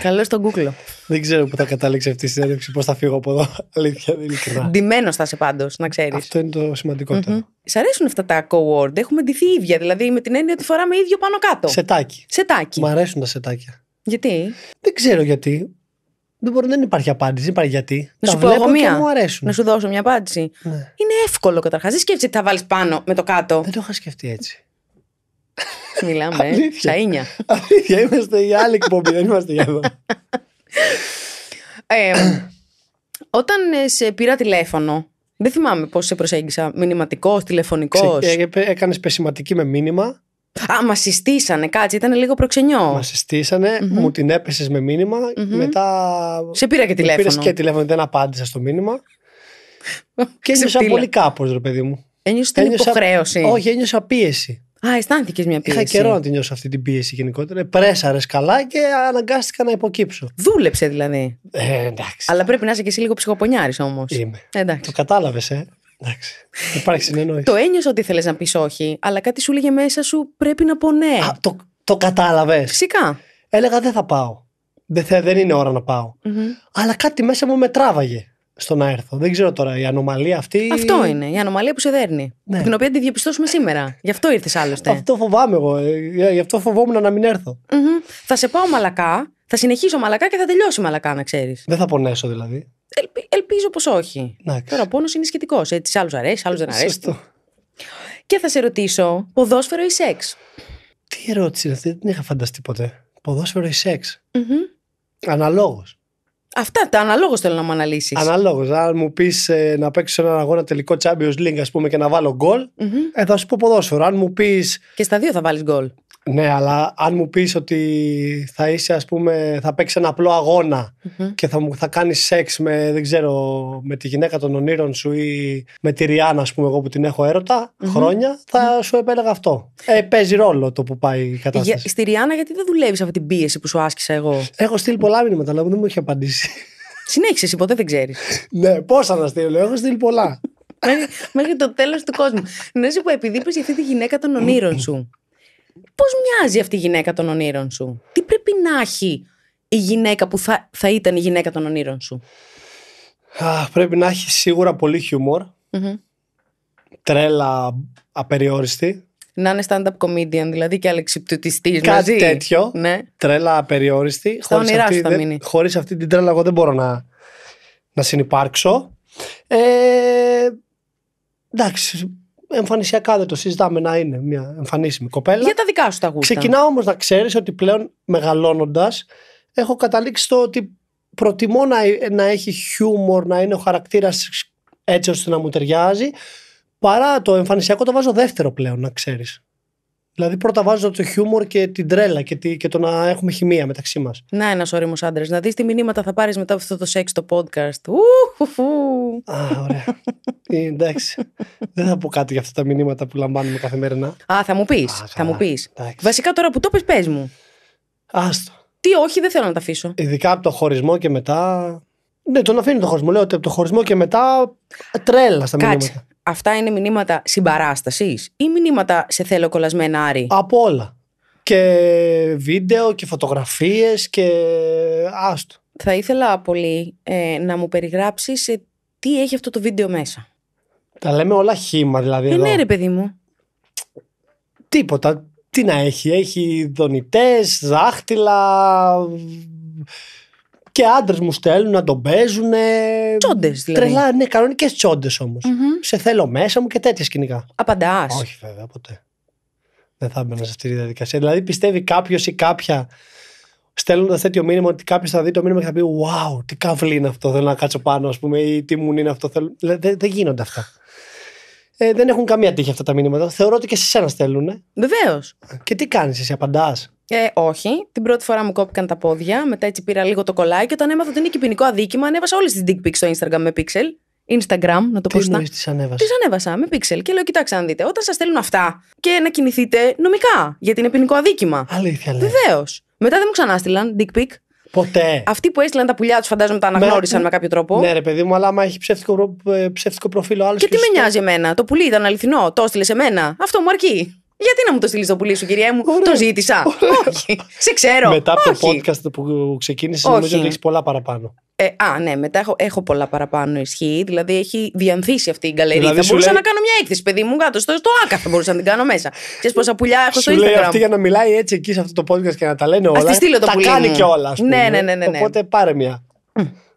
Καλό στον κούκλο. Δεν ξέρω που θα καταλήξει αυτή η συνέντευξη, πώς θα φύγω από εδώ. Αλήθεια, ειλικρινά. Ντυμένος θα είσαι πάντως, να ξέρεις. Αυτό είναι το σημαντικότερο. αρέσουν αυτά τα co-word. Έχουμε ντυθεί ίδια, δηλαδή με την έννοια ότι φοράμε ίδιο πάνω κάτω. Σετάκι. σετάκι. Μου αρέσουν τα σετάκια. Γιατί? Δεν ξέρω γιατί. Δεν, μπορεί, δεν υπάρχει απάντηση, δεν υπάρχει γιατί. Να σου πω πω μία. Να σου δώσω μια απάντηση. Ναι. Είναι εύκολο καταρχάς. Δεν σκέφτεσαι τι θα βάλεις πάνω με το κάτω. Δεν το είχα σκεφτεί έτσι. Μιλάμε. ίνια Αλήθεια, είμαστε η άλλη εκπομπή, δεν είμαστε για εδώ. Ε, όταν ε, σε πήρα τηλέφωνο, δεν θυμάμαι πώς σε προσέγγισα. Μηνυματικός, τηλεφωνικός. Ε, Έκανες πεσηματική με μήνυμα. Α, μα συστήσανε, κάτσε, ήταν λίγο προξενιό. Μα συστησανε mm-hmm. μου την έπεσες με μηνυμα mm-hmm. Μετά. Σε πήρα και τηλέφωνο. Πήρες και τηλέφωνο, δεν απάντησα στο μήνυμα. και ένιωσα πολύ κάπως, ρε παιδί μου. Ένιωσα την ένιωσα... υποχρέωση. Όχι, ένιωσα πίεση. Α, αισθάνθηκες μια πίεση. Είχα καιρό να την νιώσω αυτή την πίεση γενικότερα. Πρέσαρες καλά και αναγκάστηκα να υποκύψω. Δούλεψε δηλαδή. Ε, εντάξει. Αλλά πρέπει να είσαι και εσύ λίγο ψυχοπονιάρης όμως. Είμαι. Ε, εντάξει. Το κατάλαβες, ε. Εντάξει. Υπάρχει συνεννόηση. το ένιωσες ότι ήθελε να πεις όχι, αλλά κάτι σου λέγε μέσα σου πρέπει να πω ναι. Α, το το κατάλαβες. Φυσικά. Έλεγα δεν θα πάω. Δεν, θα, δεν είναι ώρα να πάω. Αλλά κάτι μέσα μου με τράβαγε στο να έρθω. Δεν ξέρω τώρα η ανομαλία αυτή. Αυτό είναι. Η ανομαλία που σε δέρνει. Ναι. Την οποία τη διαπιστώσουμε σήμερα. Γι' αυτό ήρθες άλλωστε. Αυτό φοβάμαι εγώ. Ε, γι' αυτό φοβόμουν να μην ερθω Θα σε πάω μαλακά, θα συνεχίσω μαλακά και θα τελειώσει μαλακά, να ξέρεις. Δεν θα πονέσω δηλαδή. ελπίζω πως όχι. τώρα ο πόνος είναι σχετικός. Έτσι, άλλους αρέσει, άλλους δεν αρέσει. Σωστό. Και θα σε ρωτήσω, ποδόσφαιρο ή σεξ. Τι ερώτηση δεν είχα φανταστεί ποτέ. Ποδόσφαιρο ή σεξ. mm Αναλόγως. Αυτά τα αναλόγως θέλω να μου αναλύσεις. Αναλόγως. Αν μου πεις ε, να παίξω έναν αγώνα τελικό Champions League, ας πούμε, και να βάλω γκολ, mm-hmm. ε, θα σου πω ποδόσφαιρο. Αν μου πεις. Και στα δύο θα βάλεις γκολ. Ναι, αλλά αν μου πεις ότι θα είσαι, ας πούμε, θα παίξεις ένα απλό και θα, θα κάνεις σεξ με, δεν ξέρω, με τη γυναίκα των ονείρων σου ή με τη Ριάννα, ας πούμε, εγώ που την έχω χρόνια, θα σου επέλεγα αυτό. Ε, παίζει ρόλο το που πάει η ε, κατάσταση. Για, στη Ριάννα γιατί δεν δουλεύεις αυτή την πίεση που σου άσκησα εγώ. Έχω στείλει πολλά μήνυματα, αλλά δεν μου έχει απαντήσει. Συνέχισε, εσύ ποτέ δεν ξέρεις. ναι, πόσα να στείλω, έχω στείλει πολλά. μέχρι, το τέλος του κόσμου. Ναι, σου που επειδή είπες για αυτή τη γυναίκα των ονείρων σου. Πώς μοιάζει αυτή η γυναίκα των ονείρων σου, Τι πρέπει να έχει η γυναίκα που θα, θα ήταν η γυναίκα των ονείρων σου, Πρέπει να έχει σίγουρα πολύ Τρέλα απεριόριστη. Να είναι stand-up comedian, δηλαδή και αλεξιπτουτιστής. Κάτι τέτοιο. Ναι. Τρέλα απεριόριστη. Στα χωρίς αυτή, θα Χωρίς αυτή την τρέλα, εγώ δεν μπορώ να, να συνεπάρξω. Ε, εντάξει, εμφανισιακά δεν το συζητάμε να είναι μια εμφανίσιμη κοπέλα. Για τα δικά σου τα γούστα. Ξεκινάω όμως να ξέρεις ότι πλέον μεγαλώνοντας έχω καταλήξει στο ότι προτιμώ να, να έχει χιούμορ, να είναι ο χαρακτήρας έτσι ώστε να μου ταιριάζει. Παρά το εμφανισιακό το βάζω δεύτερο πλέον, να ξέρεις. Δηλαδή, πρώτα βάζω το χιούμορ και την τρέλα και, τη, το να έχουμε χημεία μεταξύ μας. Να, ένας όριμο άντρας. Να δεις τι μηνύματα θα πάρεις μετά από αυτό το σεξ το podcast. Ουφουφου. Α, ωραία. ε, εντάξει. Δεν θα πω κάτι για αυτά τα μηνύματα που λαμβάνουμε καθημερινά. Α, θα μου πεις. Θα μου πει. Βασικά τώρα που το πει πες μου. Άστο. Τι όχι, δεν θέλω να τα αφήσω. Ειδικά από το χωρισμό και μετά. Ναι, τον αφήνει το χωρισμό. Λέω ότι από το χωρισμό και μετά τρέλα στα Κάτσε αυτά είναι μηνύματα συμπαράστασης ή μηνύματα σε θέλω κολλασμένα άρη. Από όλα. Και βίντεο και φωτογραφίες και άστο. Θα ήθελα πολύ ε, να μου περιγράψεις ε, τι έχει αυτό το βίντεο μέσα. Τα λέμε όλα χήμα δηλαδή. Ε, ναι ρε παιδί μου. Τίποτα. Τι να έχει. Έχει δονητές, δάχτυλα, και άντρες μου στέλνουν να τον παίζουν. Τσόντες δηλαδή. Τρελά, ναι, κανονικές τσόντες Σε θέλω μέσα μου και τέτοια σκηνικά. Απαντάς. Όχι βέβαια, ποτέ. Δεν θα έμπαινα σε αυτή τη διαδικασία. Δηλαδή πιστεύει κάποιος ή κάποια στέλνοντας τέτοιο μήνυμα ότι κάποιος θα δει το μήνυμα και θα πει Wow, τι καβλή είναι αυτό. Θέλω να κάτσω πάνω, ας πούμε, ή τι μου είναι αυτό. Θέλω... δεν γίνονται αυτά. Ε, δεν έχουν καμία τύχη αυτά τα μηνύματα. Θεωρώ ότι και σε εσένα στέλνουν. Βεβαίως. Και τι κάνεις, εσύ απαντάς. Ε, όχι. Την πρώτη φορά μου κόπηκαν τα πόδια. Μετά έτσι πήρα λίγο το κολλάκι. Όταν έμαθα ότι είναι και ποινικό αδίκημα, ανέβασα όλες τις dick pics στο Instagram με pixel. Instagram, να το πω Τι Τις ανέβασα. Τις ανέβασα με pixel. Και λέω, κοιτάξτε, αν δείτε, όταν σας στέλνουν αυτά και να κινηθείτε νομικά, γιατί είναι ποινικό αδίκημα. Αλήθεια, λέει. Βεβαίως. Μετά δεν μου ξανάστηλαν dick pic. Ποτέ. Αυτοί που έστειλαν τα πουλιά τους, φαντάζομαι τα αναγνώρισαν με, με κάποιο τρόπο. Ναι, ρε παιδί μου, αλλά άμα έχει ψεύτικο, προ... Ε, ψεύτικο προφίλ ο άλλος. και τι με νοιάζει εμένα. Το πουλί ήταν αληθινό. Το έστειλες σε μένα. Αυτό μου αρκεί. Γιατί να μου το στείλεις το πουλί σου, κυρία μου. Ωραία. Το ζήτησα. Ωραία. Όχι. Σε ξέρω. Μετά από Όχι. το podcast που ξεκίνησε, νομίζω ότι έχεις πολλά παραπάνω. Ε, α, ναι, μετά έχω, έχω πολλά παραπάνω ισχύ. Δηλαδή έχει διανθίσει αυτή η γκαλερίδα. Δηλαδή, θα μπορούσα λέει... να κάνω μια έκθεση, παιδί μου, κάτω στο, στο άκα θα μπορούσα να την κάνω μέσα. Ξέρεις πόσα πουλιά έχω στο Instagram. Λέει αυτή για να μιλάει έτσι εκεί σε αυτό το podcast και να τα λένε όλα. Ας στείλω το τα πουλί κάνει και όλα, πούμε. Ναι, ναι, ναι, ναι, ναι. Οπότε πάρε μια.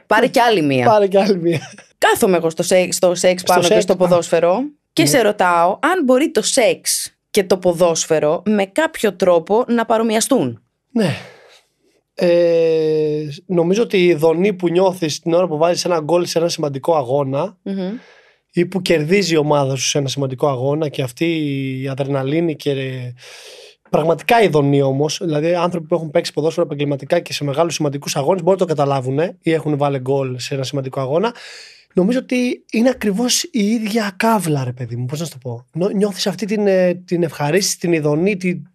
Πάρε κι άλλη μία. Πάρε κι άλλη μία. Κάθομαι εγώ στο σεξ, στο σεξ πάνω και στο ποδόσφαιρο και ναι. σε ρωτάω αν μπορεί το σεξ και το ποδόσφαιρο με κάποιο τρόπο να παρομοιαστούν. Ναι. Ε, νομίζω ότι η δονή που νιώθεις την ώρα που βάζεις ένα γκολ σε ένα σημαντικό αγώνα mm-hmm. η ομάδα σου σε ένα σημαντικό αγώνα και αυτή η αδρεναλίνη και πραγματικά η δονή όμως δηλαδή άνθρωποι που έχουν παίξει ποδόσφαιρο επαγγελματικά και σε μεγάλους σημαντικούς αγώνες μπορεί να το καταλάβουν ή έχουν βάλει γκολ σε ένα σημαντικό αγώνα Νομίζω ότι είναι ακριβώς η ίδια κάυλα ρε παιδί μου. Πώς να σου το πω. Νιώθεις αυτή την, ε, την ευχαρίστηση, την ειδονή. Την...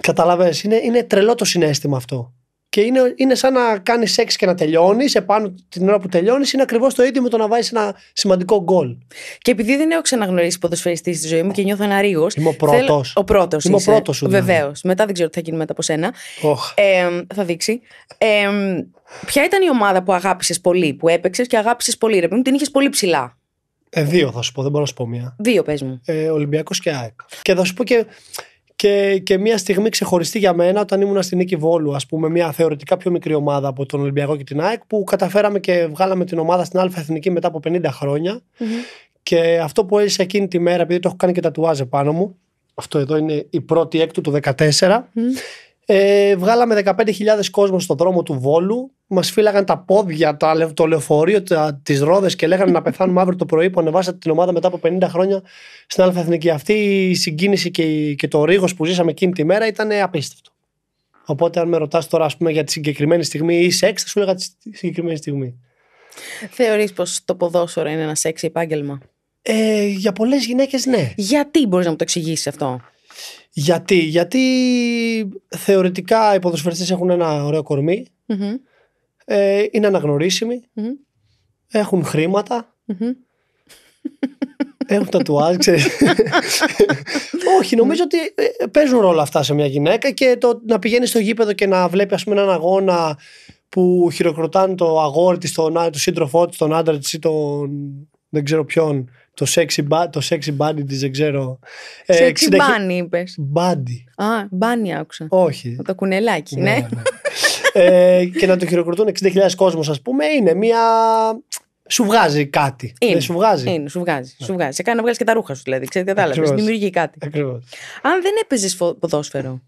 Καταλαβες, είναι, είναι τρελό το συνέστημα αυτό. Και είναι, είναι σαν να κάνεις σεξ και να τελειώνεις. Επάνω την ώρα που τελειώνεις είναι ακριβώς το ίδιο με το να βάζεις ένα σημαντικό γκολ. Και επειδή δεν έχω ξαναγνωρίσει ποδοσφαιριστής στη ζωή μου και νιώθω ένα ρίγος. Είμαι ο πρώτος. Ο πρώτος. Είμαι ο πρώτος σου. Ναι. Βεβαίως. Μετά δεν ξέρω τι θα γίνει μετά από σένα. Oh. Ε, θα δείξει. Ε, ποια ήταν η ομάδα που αγάπησες πολύ, που έπαιξες και αγάπησες πολύ. Ρε, την είχες πολύ ψηλά. Ε, δύο θα σου πω, δεν μπορώ να σου πω μία. Δύο πες μου. Ε, Ολυμπιακός και ΑΕΚ. Και θα σου πω και και, και μια στιγμή ξεχωριστή για μένα όταν ήμουν στην νίκη Βόλου, ας πούμε, μια θεωρητικά πιο μικρή ομάδα από τον Ολυμπιακό και την ΑΕΚ, που καταφέραμε και βγάλαμε την ομάδα στην ΑΕΚ Εθνική μετά από 50 χρονια Και αυτό που έζησα εκείνη τη μέρα, επειδή το έχω κάνει και τατουάζε πάνω μου, αυτό εδώ είναι η πρώτη έκτου του 2014, Ε, βγάλαμε 15.000 κόσμο στον δρόμο του Βόλου Μας φύλαγαν τα πόδια, το λεωφορείο, τις ρόδες και λέγανε να πεθάνουμε αύριο το πρωί που ανεβάσατε την ομάδα μετά από 50 χρόνια στην Αλφα Αυτή η συγκίνηση και, και το ρίγος που ζήσαμε εκείνη τη μέρα ήταν απίστευτο. Οπότε, αν με ρωτάς τώρα πούμε, για τη συγκεκριμένη στιγμή ή σεξ, θα σου έλεγα τη συγκεκριμένη στιγμή. Θεωρείς πως το ποδόσφαιρο είναι ένα σεξ επάγγελμα. Ε, για πολλές γυναίκες, ναι. Γιατί μπορείς να μου το εξηγήσεις αυτό. Γιατί, γιατί θεωρητικά οι ποδοσφαιριστές έχουν ένα ωραίο κορμί. Mm-hmm ε, είναι έχουν χρήματα, mm-hmm. τατουάζ, ξέρεις. Όχι, νομίζω ότι ε, παίζουν ρόλο αυτά σε μια γυναίκα και το να πηγαίνεις στο γήπεδο και να βλέπεις ας πούμε έναν αγώνα που χειροκροτάνε το αγόρι της, τον, τον σύντροφό της, τον άντρα της ή τον δεν ξέρω ποιον, το sexy, το sexy body της, δεν ξέρω. Ε, sexy μπάνι bunny είπες. Body. Α, bunny άκουσα. Όχι. Το κουνελάκι, ναι. ναι. ναι ε, και να το χειροκροτούν 60.000 κόσμος ας πούμε είναι μια... Σου βγάζει κάτι. Είναι, δεν δηλαδή, σου βγάζει. Είναι, σου βγάζει. Ναι. Σου βγάζει. Σε κάνει να βγάλεις και τα ρούχα σου, δηλαδή. Ξέρετε, κατάλαβε. Δημιουργεί κάτι. Ακριβώς. Αν δεν έπαιζες ποδόσφαιρο,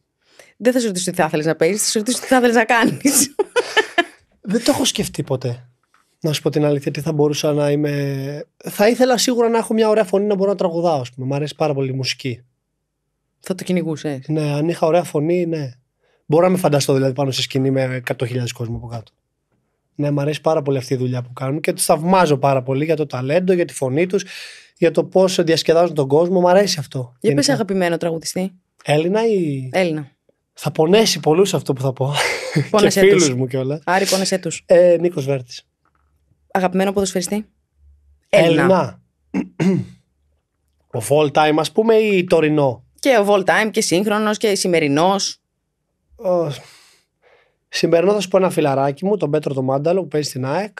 δεν θα σου ρωτήσω τι θα ήθελε να παίζεις, θα σου ρωτήσω τι θα ήθελε να κάνεις. δεν το έχω σκεφτεί ποτέ. Να σου πω την αλήθεια, τι θα μπορούσα να είμαι. Θα ήθελα σίγουρα να έχω μια ωραία φωνή να μπορώ να τραγουδάω, ας πούμε. Μ' αρέσει πάρα πολύ η μουσική. Θα το κυνηγούσες. Ναι, αν είχα ωραία φωνή, ναι. Μπορώ να με φανταστώ δηλαδή πάνω σε σκηνή με 100.000 κόσμο από κάτω. Ναι, μου αρέσει πάρα πολύ αυτή η δουλειά που κάνουν και τους θαυμάζω πάρα πολύ για το ταλέντο, για τη φωνή τους, για το πώς διασκεδάζουν τον κόσμο. Μου αρέσει αυτό. Για πες αγαπημένο τραγουδιστή. Έλληνα ή. Έλληνα. Θα πονέσει πολλούς αυτό που θα πω. Πόνεσέ και φίλου μου κιόλας. Άρη, πόνεσαι τους. Ε, Νίκος Βέρτης. Αγαπημένο ποδοσφαιριστή. Έλληνα. ο full time, ας πούμε, ή τωρινό. Και ο full time και σύγχρονος και σημερινός. Σημερινό θα σου πω ένας φιλαράκι μου, τον Πέτρο το Μάνταλο που παίζει στην ΑΕΚ.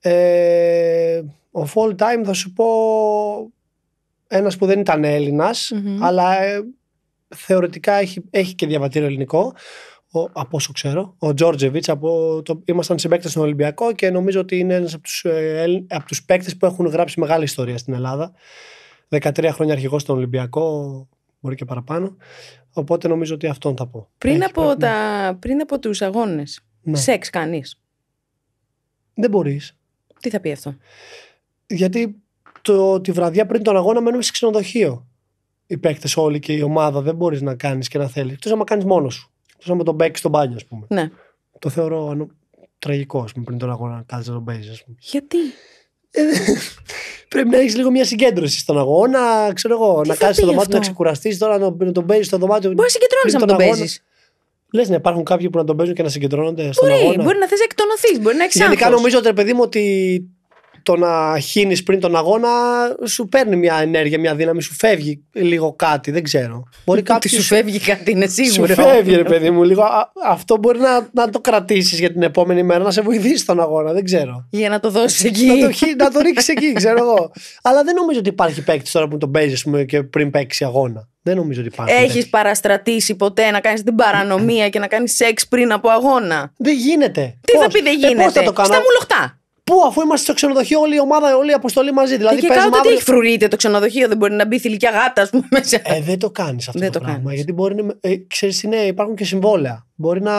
Ε, ο full time θα σου πω ένας που δεν ήταν αλλά ε, θεωρητικά έχει, έχει και διαβατήριο ελληνικό. Ο, από όσο ξέρω, ο Τζόρτζεβιτ, ήμασταν συμπαίκτες στον Ολυμπιακό και νομίζω ότι είναι ένας από τους ε, από τους ε, παίκτες που έχουν γράψει μεγάλη ιστορία στην Ελλάδα. 13 χρόνια αρχηγός στον Ολυμπιακό, μπορεί και παραπάνω. Οπότε νομίζω ότι αυτόν θα πω. Πριν, από, τα... Ναι. πριν από τους αγώνες, ναι. σεξ κάνεις. Δεν μπορείς. Τι θα πει αυτό. Γιατί το, τη βραδιά πριν τον αγώνα μένουμε σε ξενοδοχείο. Οι παίκτες όλοι και η ομάδα δεν μπορείς να κάνεις και να θέλεις. Εκτός άμα κάνεις μόνος σου. Εκτός άμα τον παίξεις στο μπάνιο, ας πούμε. Ναι. Το θεωρώ τραγικό, πριν τον αγώνα να κάνει τον Γιατί. Ε, πρέπει να έχεις λίγο μια συγκέντρωση στον αγώνα. Ξέρω εγώ, να κάνει το δωμάτιο, να ξεκουραστείς τώρα να τον, τον παίζεις στο δωμάτιο. Μπορεί να συγκεντρώνει να τον παίζεις. Λες να υπάρχουν κάποιοι που να τον παίζουν και να συγκεντρώνονται στον μπορεί, αγώνα. Μπορεί να θες εκτονωθείς, μπορεί να έχεις Γενικά νομίζω ότι παιδί μου ότι το να χύνεις πριν τον αγώνα σου παίρνει μια ενέργεια, μια δύναμη, σου φεύγει λίγο κάτι. Δεν ξέρω. Μπορεί κάποιος... Σου φεύγει κάτι, είναι σίγουρο. Σου φεύγει, ρε παιδί μου, λίγο. Αυτό μπορεί να, να το κρατήσεις για την επόμενη μέρα, να σε βοηθήσει τον αγώνα. Δεν ξέρω. Για να το δώσεις εκεί. να το, να το ρίξεις εκεί, ξέρω εγώ. Αλλά δεν νομίζω ότι υπάρχει παίκτης τώρα που τον παίζεις και πριν παίξει αγώνα. Δεν νομίζω ότι υπάρχει. Έχεις παραστρατήσει ποτέ να κάνεις την παρανομία και να κάνεις σεξ πριν από αγώνα. Δεν γίνεται. Τι ε, πώς? θα πει δεν γίνεται. Ε, θα το κάνω. Στα Πού, αφού είμαστε στο ξενοδοχείο, όλη η ομάδα, όλη η αποστολή μαζί. Δηλαδή, ε, και κάτω τι έχει το ξενοδοχείο, δεν μπορεί να μπει θηλυκιά γάτα, ας πούμε. Μέσα. Ε, δεν το κάνεις αυτό δεν το, το πράγμα. Γιατί μπορεί να. Ε, ξέρεις, είναι, υπάρχουν και συμβόλαια. Μπορεί να.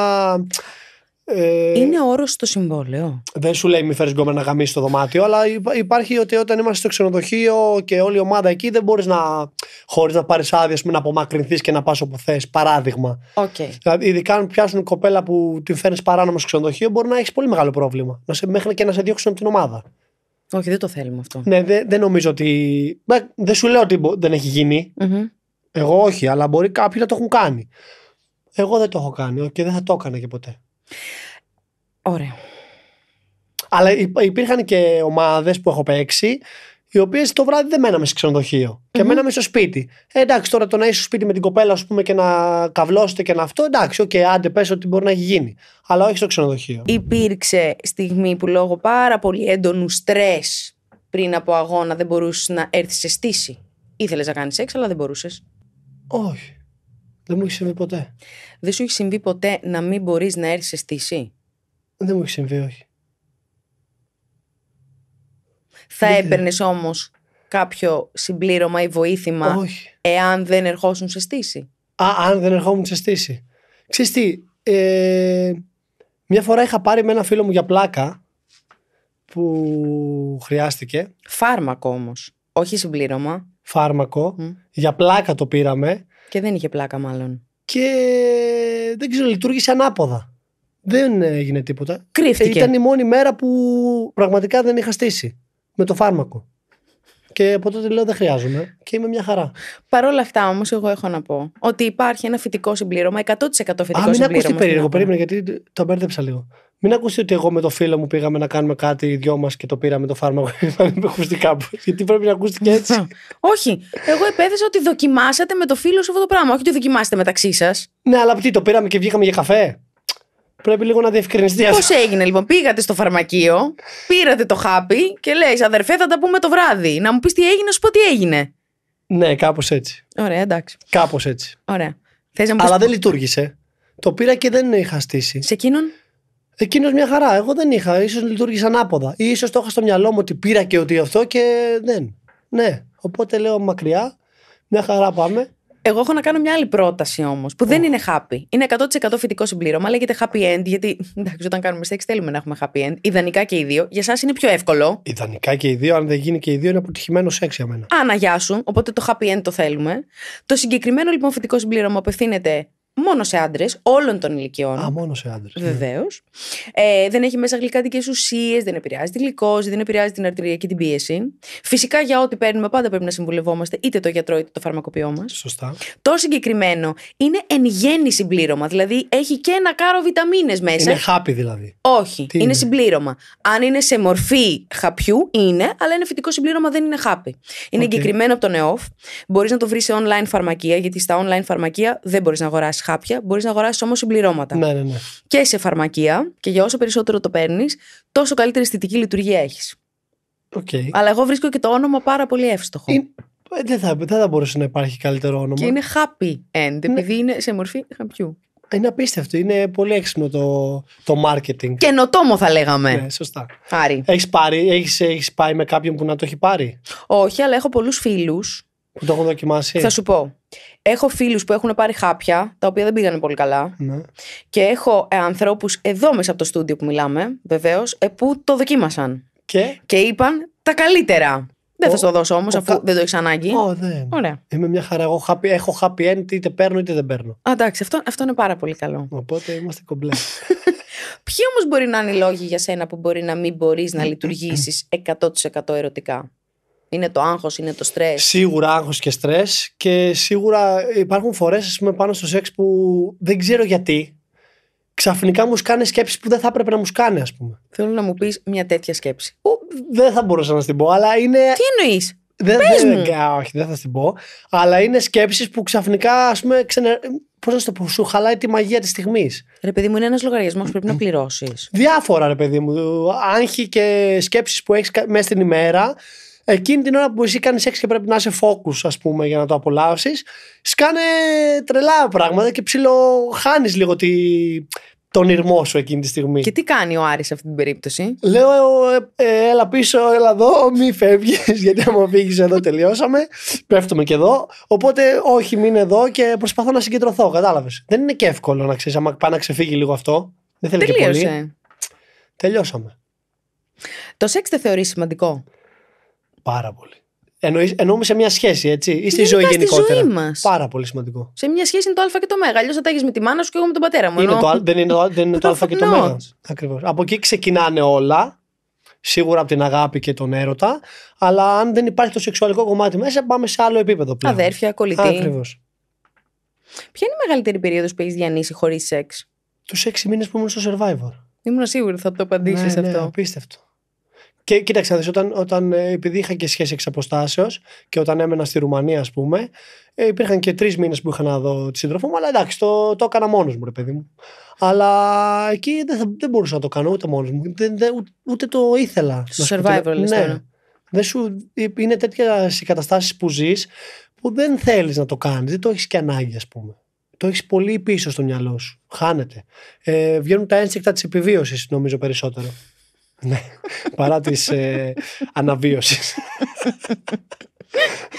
Ε, είναι όρος στο συμβόλαιο. Δεν σου λέει μη φέρεις γκόμενα να γαμίσεις το δωμάτιο, αλλά υπάρχει ότι όταν είμαστε στο ξενοδοχείο και όλη η ομάδα εκεί, δεν μπορείς να χωρίς να πάρεις άδεια να απομακρυνθείς και να πας όπου θες. Παράδειγμα. Okay. Δηλαδή, ειδικά αν πιάσουν κοπέλα που την φέρνεις παράνομα στο ξενοδοχείο, μπορεί να έχεις πολύ μεγάλο πρόβλημα. Να σε, μέχρι και να σε διώξουν από την ομάδα. Όχι, δεν το θέλουμε αυτό. Ναι, δεν, νομίζω ότι. Δεν σου λέω ότι δεν έχει γίνει. Εγώ όχι, αλλά μπορεί κάποιοι να το έχουν κάνει. Εγώ δεν το έχω κάνει και δεν θα το έκανα και ποτέ. Ωραία. Αλλά υπήρχαν και ομάδες που έχω παίξει, οι οποίες το βράδυ δεν μέναμε σε ξενοδοχείο mm-hmm. και μέναμε στο σπίτι. Ε, εντάξει, τώρα το να είσαι στο σπίτι με την κοπέλα, ας πούμε, και να καυλώσετε και να αυτό, εντάξει, οκ, okay, άντε πες ότι μπορεί να έχει γίνει. Αλλά όχι στο ξενοδοχείο. Υπήρξε στιγμή που λόγω πάρα πολύ έντονου στρες πριν από αγώνα δεν μπορούσες να έρθεις σε στήση. Ήθελες να κάνεις σεξ, αλλά δεν μπορούσες. Όχι. Δεν μου έχει συμβεί ποτέ. Δεν σου έχει συμβεί ποτέ να μην μπορείς να έρθεις σε στήση. Δεν μου έχει συμβεί, όχι. Θα έπαιρνες όμως κάποιο συμπλήρωμα ή βοήθημα όχι. εάν δεν ερχόσουν σε στήση. Α, αν δεν ερχόμουν σε στήση. Ξέρεις τι, ε, μια φορά είχα πάρει με ένα φίλο μου για πλάκα που χρειάστηκε. Φάρμακο όμως, όχι συμπλήρωμα. Φάρμακο, για πλάκα το πήραμε και δεν είχε πλάκα μάλλον. Και δεν ξέρω, λειτουργήσε ανάποδα. Δεν έγινε τίποτα. Κρύφτηκε. Ε, ήταν η μόνη μέρα που πραγματικά δεν είχα στήσει με το φάρμακο. Και από τότε λέω δεν χρειάζομαι και είμαι μια χαρά. Παρ' όλα αυτά όμως, εγώ έχω να πω ότι υπάρχει ένα φυτικό συμπλήρωμα, 100% φυτικό Α, συμπλήρωμα. Α, μην ακούστε περίεργο, περίμενε γιατί το μπέρδεψα λίγο. Μην ακούσετε ότι εγώ με το φίλο μου πήγαμε να κάνουμε κάτι οι δυο μας και το πήραμε το φάρμακο και να κάπου. Γιατί πρέπει να και έτσι. Όχι. Εγώ επέθεσα ότι δοκιμάσατε με το φίλο σου αυτό το πράγμα. Όχι ότι δοκιμάσετε μεταξύ σας. Ναι, αλλά τι, το πήραμε και βγήκαμε για καφέ. Πρέπει λίγο να διευκρινιστεί αυτό. Πώς έγινε λοιπόν, πήγατε στο φαρμακείο, πήρατε το χάπι και λέει, αδερφέ, θα τα πούμε το βράδυ. Να μου πεις τι έγινε, να σου πω τι έγινε. Ναι, κάπως έτσι. Ωραία, εντάξει. Κάπως έτσι. Ωραία. Αλλά δεν λειτουργήσε. Το πήρα και δεν είχα στήσει. Σε εκείνον. Εκείνος μια χαρά. Εγώ δεν είχα. σω λειτουργήσα ανάποδα. Ή το είχα στο μυαλό μου ότι πήρα και ότι αυτό και δεν. Ναι. Οπότε λέω μακριά. Μια χαρά πάμε. Εγώ έχω να κάνω μια άλλη πρόταση όμως, που δεν είναι happy. Είναι 100% φοιτικό συμπλήρωμα, λέγεται happy end, γιατί εντάξει, όταν κάνουμε σεξ θέλουμε να έχουμε happy end. Ιδανικά και οι δύο. Για εσά είναι πιο εύκολο. Ιδανικά και οι δύο, αν δεν γίνει και οι δύο, είναι αποτυχημένο σεξ για μένα. να σου. Οπότε το happy end το θέλουμε. Το συγκεκριμένο λοιπόν φοιτικό συμπλήρωμα απευθύνεται μόνο σε άντρες όλων των ηλικιών. Α, μόνο σε άντρες. Ναι. Βεβαίως. Ε, δεν έχει μέσα γλυκάτικέ ουσίες, δεν επηρεάζει τη γλυκόζη, δεν επηρεάζει την αρτηριακή την πίεση. Φυσικά για ό,τι παίρνουμε πάντα πρέπει να συμβουλευόμαστε είτε το γιατρό είτε το φαρμακοποιό μας. Σωστά. Το συγκεκριμένο είναι εν γέννη συμπλήρωμα. Δηλαδή έχει και ένα κάρο βιταμίνες μέσα. Είναι χάπι δηλαδή. Όχι. είναι, είναι συμπλήρωμα. Αν είναι σε μορφή χαπιού, είναι, αλλά είναι φυτικό συμπλήρωμα, δεν είναι χάπι. Είναι εγκεκριμένο από τον ΕΟΦ. Μπορείς να το βρεις σε online φαρμακεία, γιατί στα online φαρμακεία δεν μπορείς να αγοράσεις χάπια, μπορείς να αγοράσεις όμως συμπληρώματα. Ναι, ναι, ναι. Και σε φαρμακεία, και για όσο περισσότερο το παίρνεις, τόσο καλύτερη αισθητική λειτουργία έχεις. Okay. Αλλά εγώ βρίσκω και το όνομα πάρα πολύ εύστοχο. Ε, δεν θα, θα μπορούσε να υπάρχει καλύτερο όνομα. Και είναι happy end, ναι. επειδή είναι σε μορφή χαπιού. Είναι απίστευτο. Είναι πολύ έξυπνο το, το marketing. Καινοτόμο θα λέγαμε. Ναι, σωστά. Άρη. Έχεις, έχεις, έχεις πάει με κάποιον που να το έχει πάρει. Όχι, αλλά έχω πολλούς φίλους. Που το έχω δοκιμάσει. Θα σου πω. Έχω φίλους που έχουν πάρει χάπια, τα οποία δεν πήγανε πολύ καλά. Ναι. Και έχω ε, ανθρώπους εδώ μέσα από το στούντιο που μιλάμε, βεβαίως, ε, που το δοκίμασαν. Και, και είπαν τα καλύτερα. Δεν θα σου το δώσω όμως, αφού δεν το έχεις ανάγκη. Oh, Ωραία. Είμαι μια χαρά. Εγώ happy, έχω happy end, είτε παίρνω είτε δεν παίρνω. Α, εντάξει, αυτό, αυτό είναι πάρα πολύ καλό. Οπότε είμαστε κομπλέ. Ποιοι όμως μπορεί να είναι οι λόγοι για σένα που μπορεί να μην μπορείς να λειτουργήσεις 100% ερωτικά. Είναι το άγχος, είναι το στρες. Σίγουρα άγχος και στρες. Και σίγουρα υπάρχουν φορές, ας πούμε, πάνω στο σεξ που δεν ξέρω γιατί. Ξαφνικά μου σκάνε σκέψεις που δεν θα έπρεπε να μου σκάνε, ας πούμε. Θέλω να μου πεις μια τέτοια σκέψη. Που... Δεν θα μπορούσα να την πω, αλλά είναι. Τι εννοείς. Δεν, Πες δεν, μου. όχι, δεν θα την πω. Αλλά είναι σκέψεις που ξαφνικά, ας πούμε, ξενε... Πώς να σου το πω, σου χαλάει τη μαγεία της στιγμής. Ρε παιδί μου, είναι ένας λογαριασμός που πρέπει να mm. πληρώσεις. Διάφορα, ρε παιδί μου. Άγχη και σκέψεις που έχεις μέσα στην ημέρα Εκείνη την ώρα που εσύ κάνεις σεξ και πρέπει να είσαι focus, ας πούμε, για να το απολαύσεις, σκάνε τρελά πράγματα και ψιλοχάνεις λίγο τη, τον ήρμό σου εκείνη τη στιγμή. Και τι κάνει ο Άρης σε αυτή την περίπτωση. Λέω, ε, ε, έλα πίσω, έλα εδώ, μη φεύγεις, γιατί άμα φύγεις εδώ τελειώσαμε. Πέφτουμε και εδώ. Οπότε, όχι, μην εδώ και προσπαθώ να συγκεντρωθώ. Κατάλαβες. Δεν είναι και εύκολο να ξέρεις, άμα πάει να ξεφύγει λίγο αυτό. Δεν θέλει Τελείωσε. και πολύ. Τελειώσαμε. Το σεξ δεν θεωρείς σημαντικό. Πάρα πολύ. εννοούμε σε μια σχέση, έτσι, ή στη ζωή γενικότερα. Στη ζωή μας. Πάρα πολύ σημαντικό. Σε μια σχέση είναι το Α και το Μ. Αλλιώς θα τα έχεις με τη μάνα σου και εγώ με τον πατέρα μου. Είναι το, δεν είναι το, δεν είναι το Α και το Μ. Ακριβώς. Από εκεί ξεκινάνε όλα. Σίγουρα από την αγάπη και τον έρωτα. Αλλά αν δεν υπάρχει το σεξουαλικό κομμάτι μέσα, πάμε σε άλλο επίπεδο πλέον. Αδέρφια, κολλητή. Ακριβώς. Ποια είναι η μεγαλύτερη περίοδος που έχεις διανύσει χωρίς σεξ, Τους έξι μήνες που ήμουν στο survivor. Ήμουν σίγουρη θα το απαντήσεις ναι, ναι, Απίστευτο. Και κοίταξε, δεις, όταν, όταν, ε, επειδή είχα και σχέση εξ αποστάσεως και όταν έμενα στη Ρουμανία, ας πούμε, ε, υπήρχαν και τρεις μήνες που είχα να δω τη σύντροφό μου, αλλά εντάξει, το, το έκανα μόνος μου, ρε παιδί μου. Αλλά εκεί δεν, θα, μπορούσα να το κάνω ούτε μόνος μου. Δεν, δεν, ούτε το ήθελα. Στο survival, ναι. Δεν είναι τέτοια οι καταστάσεις που ζεις που δεν θέλεις να το κάνεις, δεν το έχεις και ανάγκη, ας πούμε. Το έχεις πολύ πίσω στο μυαλό σου. Χάνεται. Ε, βγαίνουν τα ένστικτα της επιβίωσης, νομίζω περισσότερο. Ναι, παρά τη ε, αναβίωσης.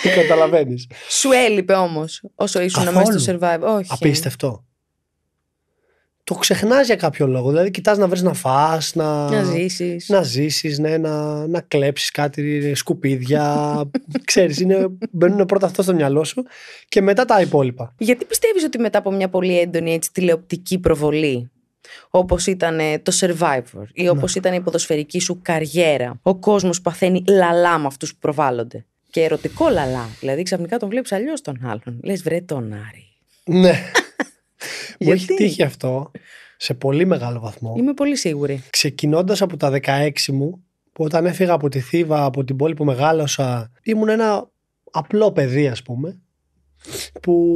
Τι καταλαβαίνεις. Σου έλειπε όμως όσο ήσουν μέσα στο survival. Όχι. Απίστευτο. Το ξεχνάς για κάποιο λόγο. Δηλαδή, κοιτάς να βρεις να φά, να, να ζήσεις. Να ναι, να, να κλέψεις κάτι, σκουπίδια. Ξέρεις, μπαίνουν πρώτα αυτό στο μυαλό σου και μετά τα υπόλοιπα. Γιατί πιστεύεις ότι μετά από μια πολύ έντονη τηλεοπτική προβολή όπως ήταν ε, το Survivor ή όπως ναι. ήταν η οπως ηταν η ποδοσφαιρικη σου καριέρα. Ο κόσμος παθαίνει λαλά με αυτούς που προβάλλονται. Και ερωτικό λαλά. Δηλαδή ξαφνικά τον βλέπεις αλλιώς τον άλλον. Λες βρε τον Άρη. Ναι. Μου έχει τύχει αυτό σε πολύ μεγάλο βαθμό. Είμαι πολύ σίγουρη. Ξεκινώντας από τα 16 μου, που όταν έφυγα από τη Θήβα, από την πόλη που μεγάλωσα, ήμουν ένα απλό παιδί ας πούμε, που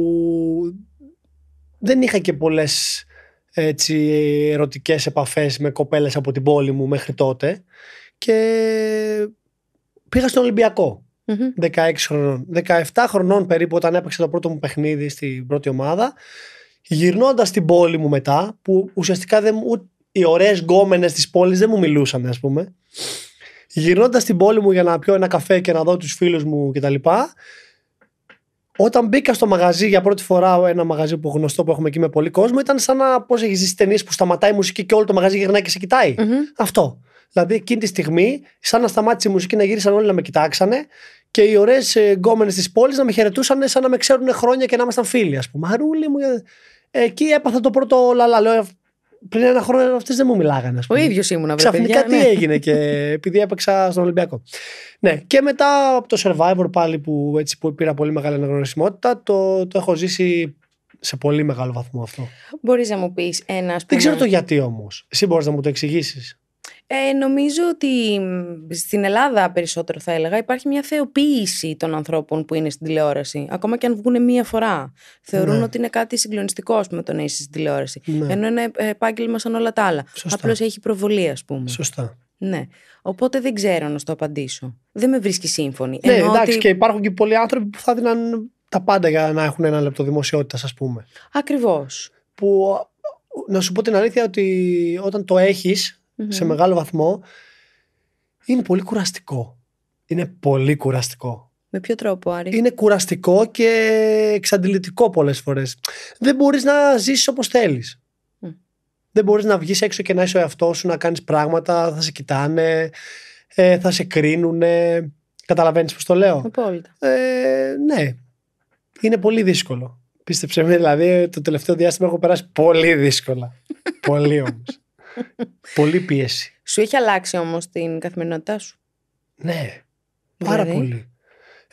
δεν είχα και πολλές έτσι, ερωτικές επαφές με κοπέλες από την πόλη μου μέχρι τότε και πήγα στον ολυμπιακο 16 χρονών. 17 χρονών περίπου όταν έπαιξε το πρώτο μου παιχνίδι στην πρώτη ομάδα γυρνώντας στην πόλη μου μετά που ουσιαστικά δεν, οι ωραίες γκόμενες της πόλης δεν μου μιλούσαν ας πούμε γυρνώντας στην πόλη μου για να πιω ένα καφέ και να δω τους φίλους μου κτλ όταν μπήκα στο μαγαζί για πρώτη φορά, ένα μαγαζί που γνωστό που έχουμε εκεί με πολύ κόσμο, ήταν σαν να πώς έχεις ζήσει ταινίες που σταματάει η μουσική και όλο το μαγαζί γυρνάει και σε κοιταει Αυτό. Δηλαδή εκείνη τη στιγμή, σαν να σταμάτησε η μουσική να γύρισαν όλοι να με κοιτάξανε και οι ωραίες γκόμενες της πόλης να με χαιρετούσαν σαν να με ξέρουν χρόνια και να ήμασταν φίλοι, ας πούμε. Αρούλη μου. Ε, ε, εκεί έπαθα το πρώτο λαλά. Λέω, πριν ένα χρόνο αυτές δεν μου μιλάγανε. Ο ίδιο ήμουν, βέβαια. Ξαφνικά παιδιά, τι ναι. έγινε και επειδή έπαιξα στον Ολυμπιακό. Ναι, και μετά από το survivor πάλι που, έτσι, που πήρα πολύ μεγάλη αναγνωρισιμότητα, το, το έχω ζήσει σε πολύ μεγάλο βαθμό αυτό. Μπορείς να μου πεις ένα. Δεν ξέρω το γιατί όμως. Εσύ μπορείς να μου το εξηγήσεις. Ε, νομίζω ότι στην Ελλάδα περισσότερο θα έλεγα υπάρχει μια θεοποίηση των ανθρώπων που είναι στην τηλεόραση. Ακόμα και αν βγουν μία φορά. Θεωρούν ναι. ότι είναι κάτι συγκλονιστικό με το να είσαι στην τηλεόραση. Ναι. Ενώ είναι ε, επάγγελμα σαν όλα τα άλλα. Απλώς έχει προβολή, ας πούμε. Σωστά. Ναι. Οπότε δεν ξέρω να στο απαντήσω. Δεν με βρίσκει σύμφωνη. Ναι, Ενώ εντάξει, ότι... και υπάρχουν και πολλοί άνθρωποι που θα δίναν τα πάντα για να έχουν ένα λεπτό δημοσιότητας, ας πούμε. Ακριβώς. Που να σου πω την αλήθεια ότι όταν το έχεις, σε μεγάλο βαθμό είναι πολύ κουραστικό. Είναι πολύ κουραστικό. Με ποιο τρόπο, Άρη. Είναι κουραστικό και εξαντλητικό πολλές φορές. Δεν μπορείς να ζήσεις όπως θέλεις. Δεν μπορείς να βγεις έξω και να είσαι ο εαυτός σου, να κάνεις πράγματα, θα σε κοιτάνε, ε, θα σε κρίνουν. Καταλαβαίνεις πώς το λέω. Απόλυτα. Ε, ναι. Είναι πολύ δύσκολο. Πίστεψε με, δηλαδή το τελευταίο διάστημα έχω περάσει πολύ δύσκολα. πολύ όμως. Πολύ πίεση. Σου έχει αλλάξει όμως την καθημερινότητά σου. Ναι. Πάρα δηλαδή? πολύ.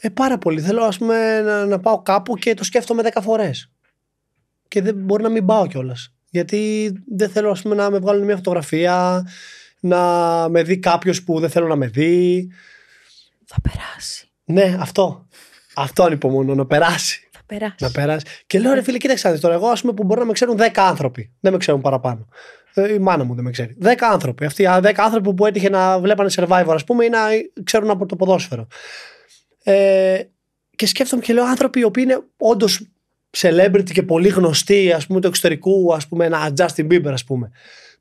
Ε, πάρα πολύ. Θέλω ας πούμε, να, πάω κάπου και το σκέφτομαι 10 φορές. Και δεν μπορεί να μην πάω κιόλας. Γιατί δεν θέλω ας πούμε, να με βγάλουν μια φωτογραφία, να με δει κάποιος που δεν θέλω να με δει. Θα περάσει. Ναι, αυτό. Αυτό ανυπομονώ, να περάσει. Θα περάσει. Να περάσει. Και λέω ρε φίλε, κοίταξα τώρα. Εγώ, ας πούμε, που μπορεί να με ξέρουν 10 άνθρωποι. Δεν με ξέρουν παραπάνω. Ε, η μάνα μου δεν με ξέρει. Δέκα άνθρωποι. Αυτοί οι δέκα άνθρωποι που έτυχε να βλέπανε survivor, ας πούμε, ή να ξέρουν από το ποδόσφαιρο. Ε, και σκέφτομαι και λέω άνθρωποι οι οποίοι είναι όντως celebrity και πολύ γνωστοί, ας πούμε, του εξωτερικού, ας πούμε, ένα Justin Bieber, ας πούμε.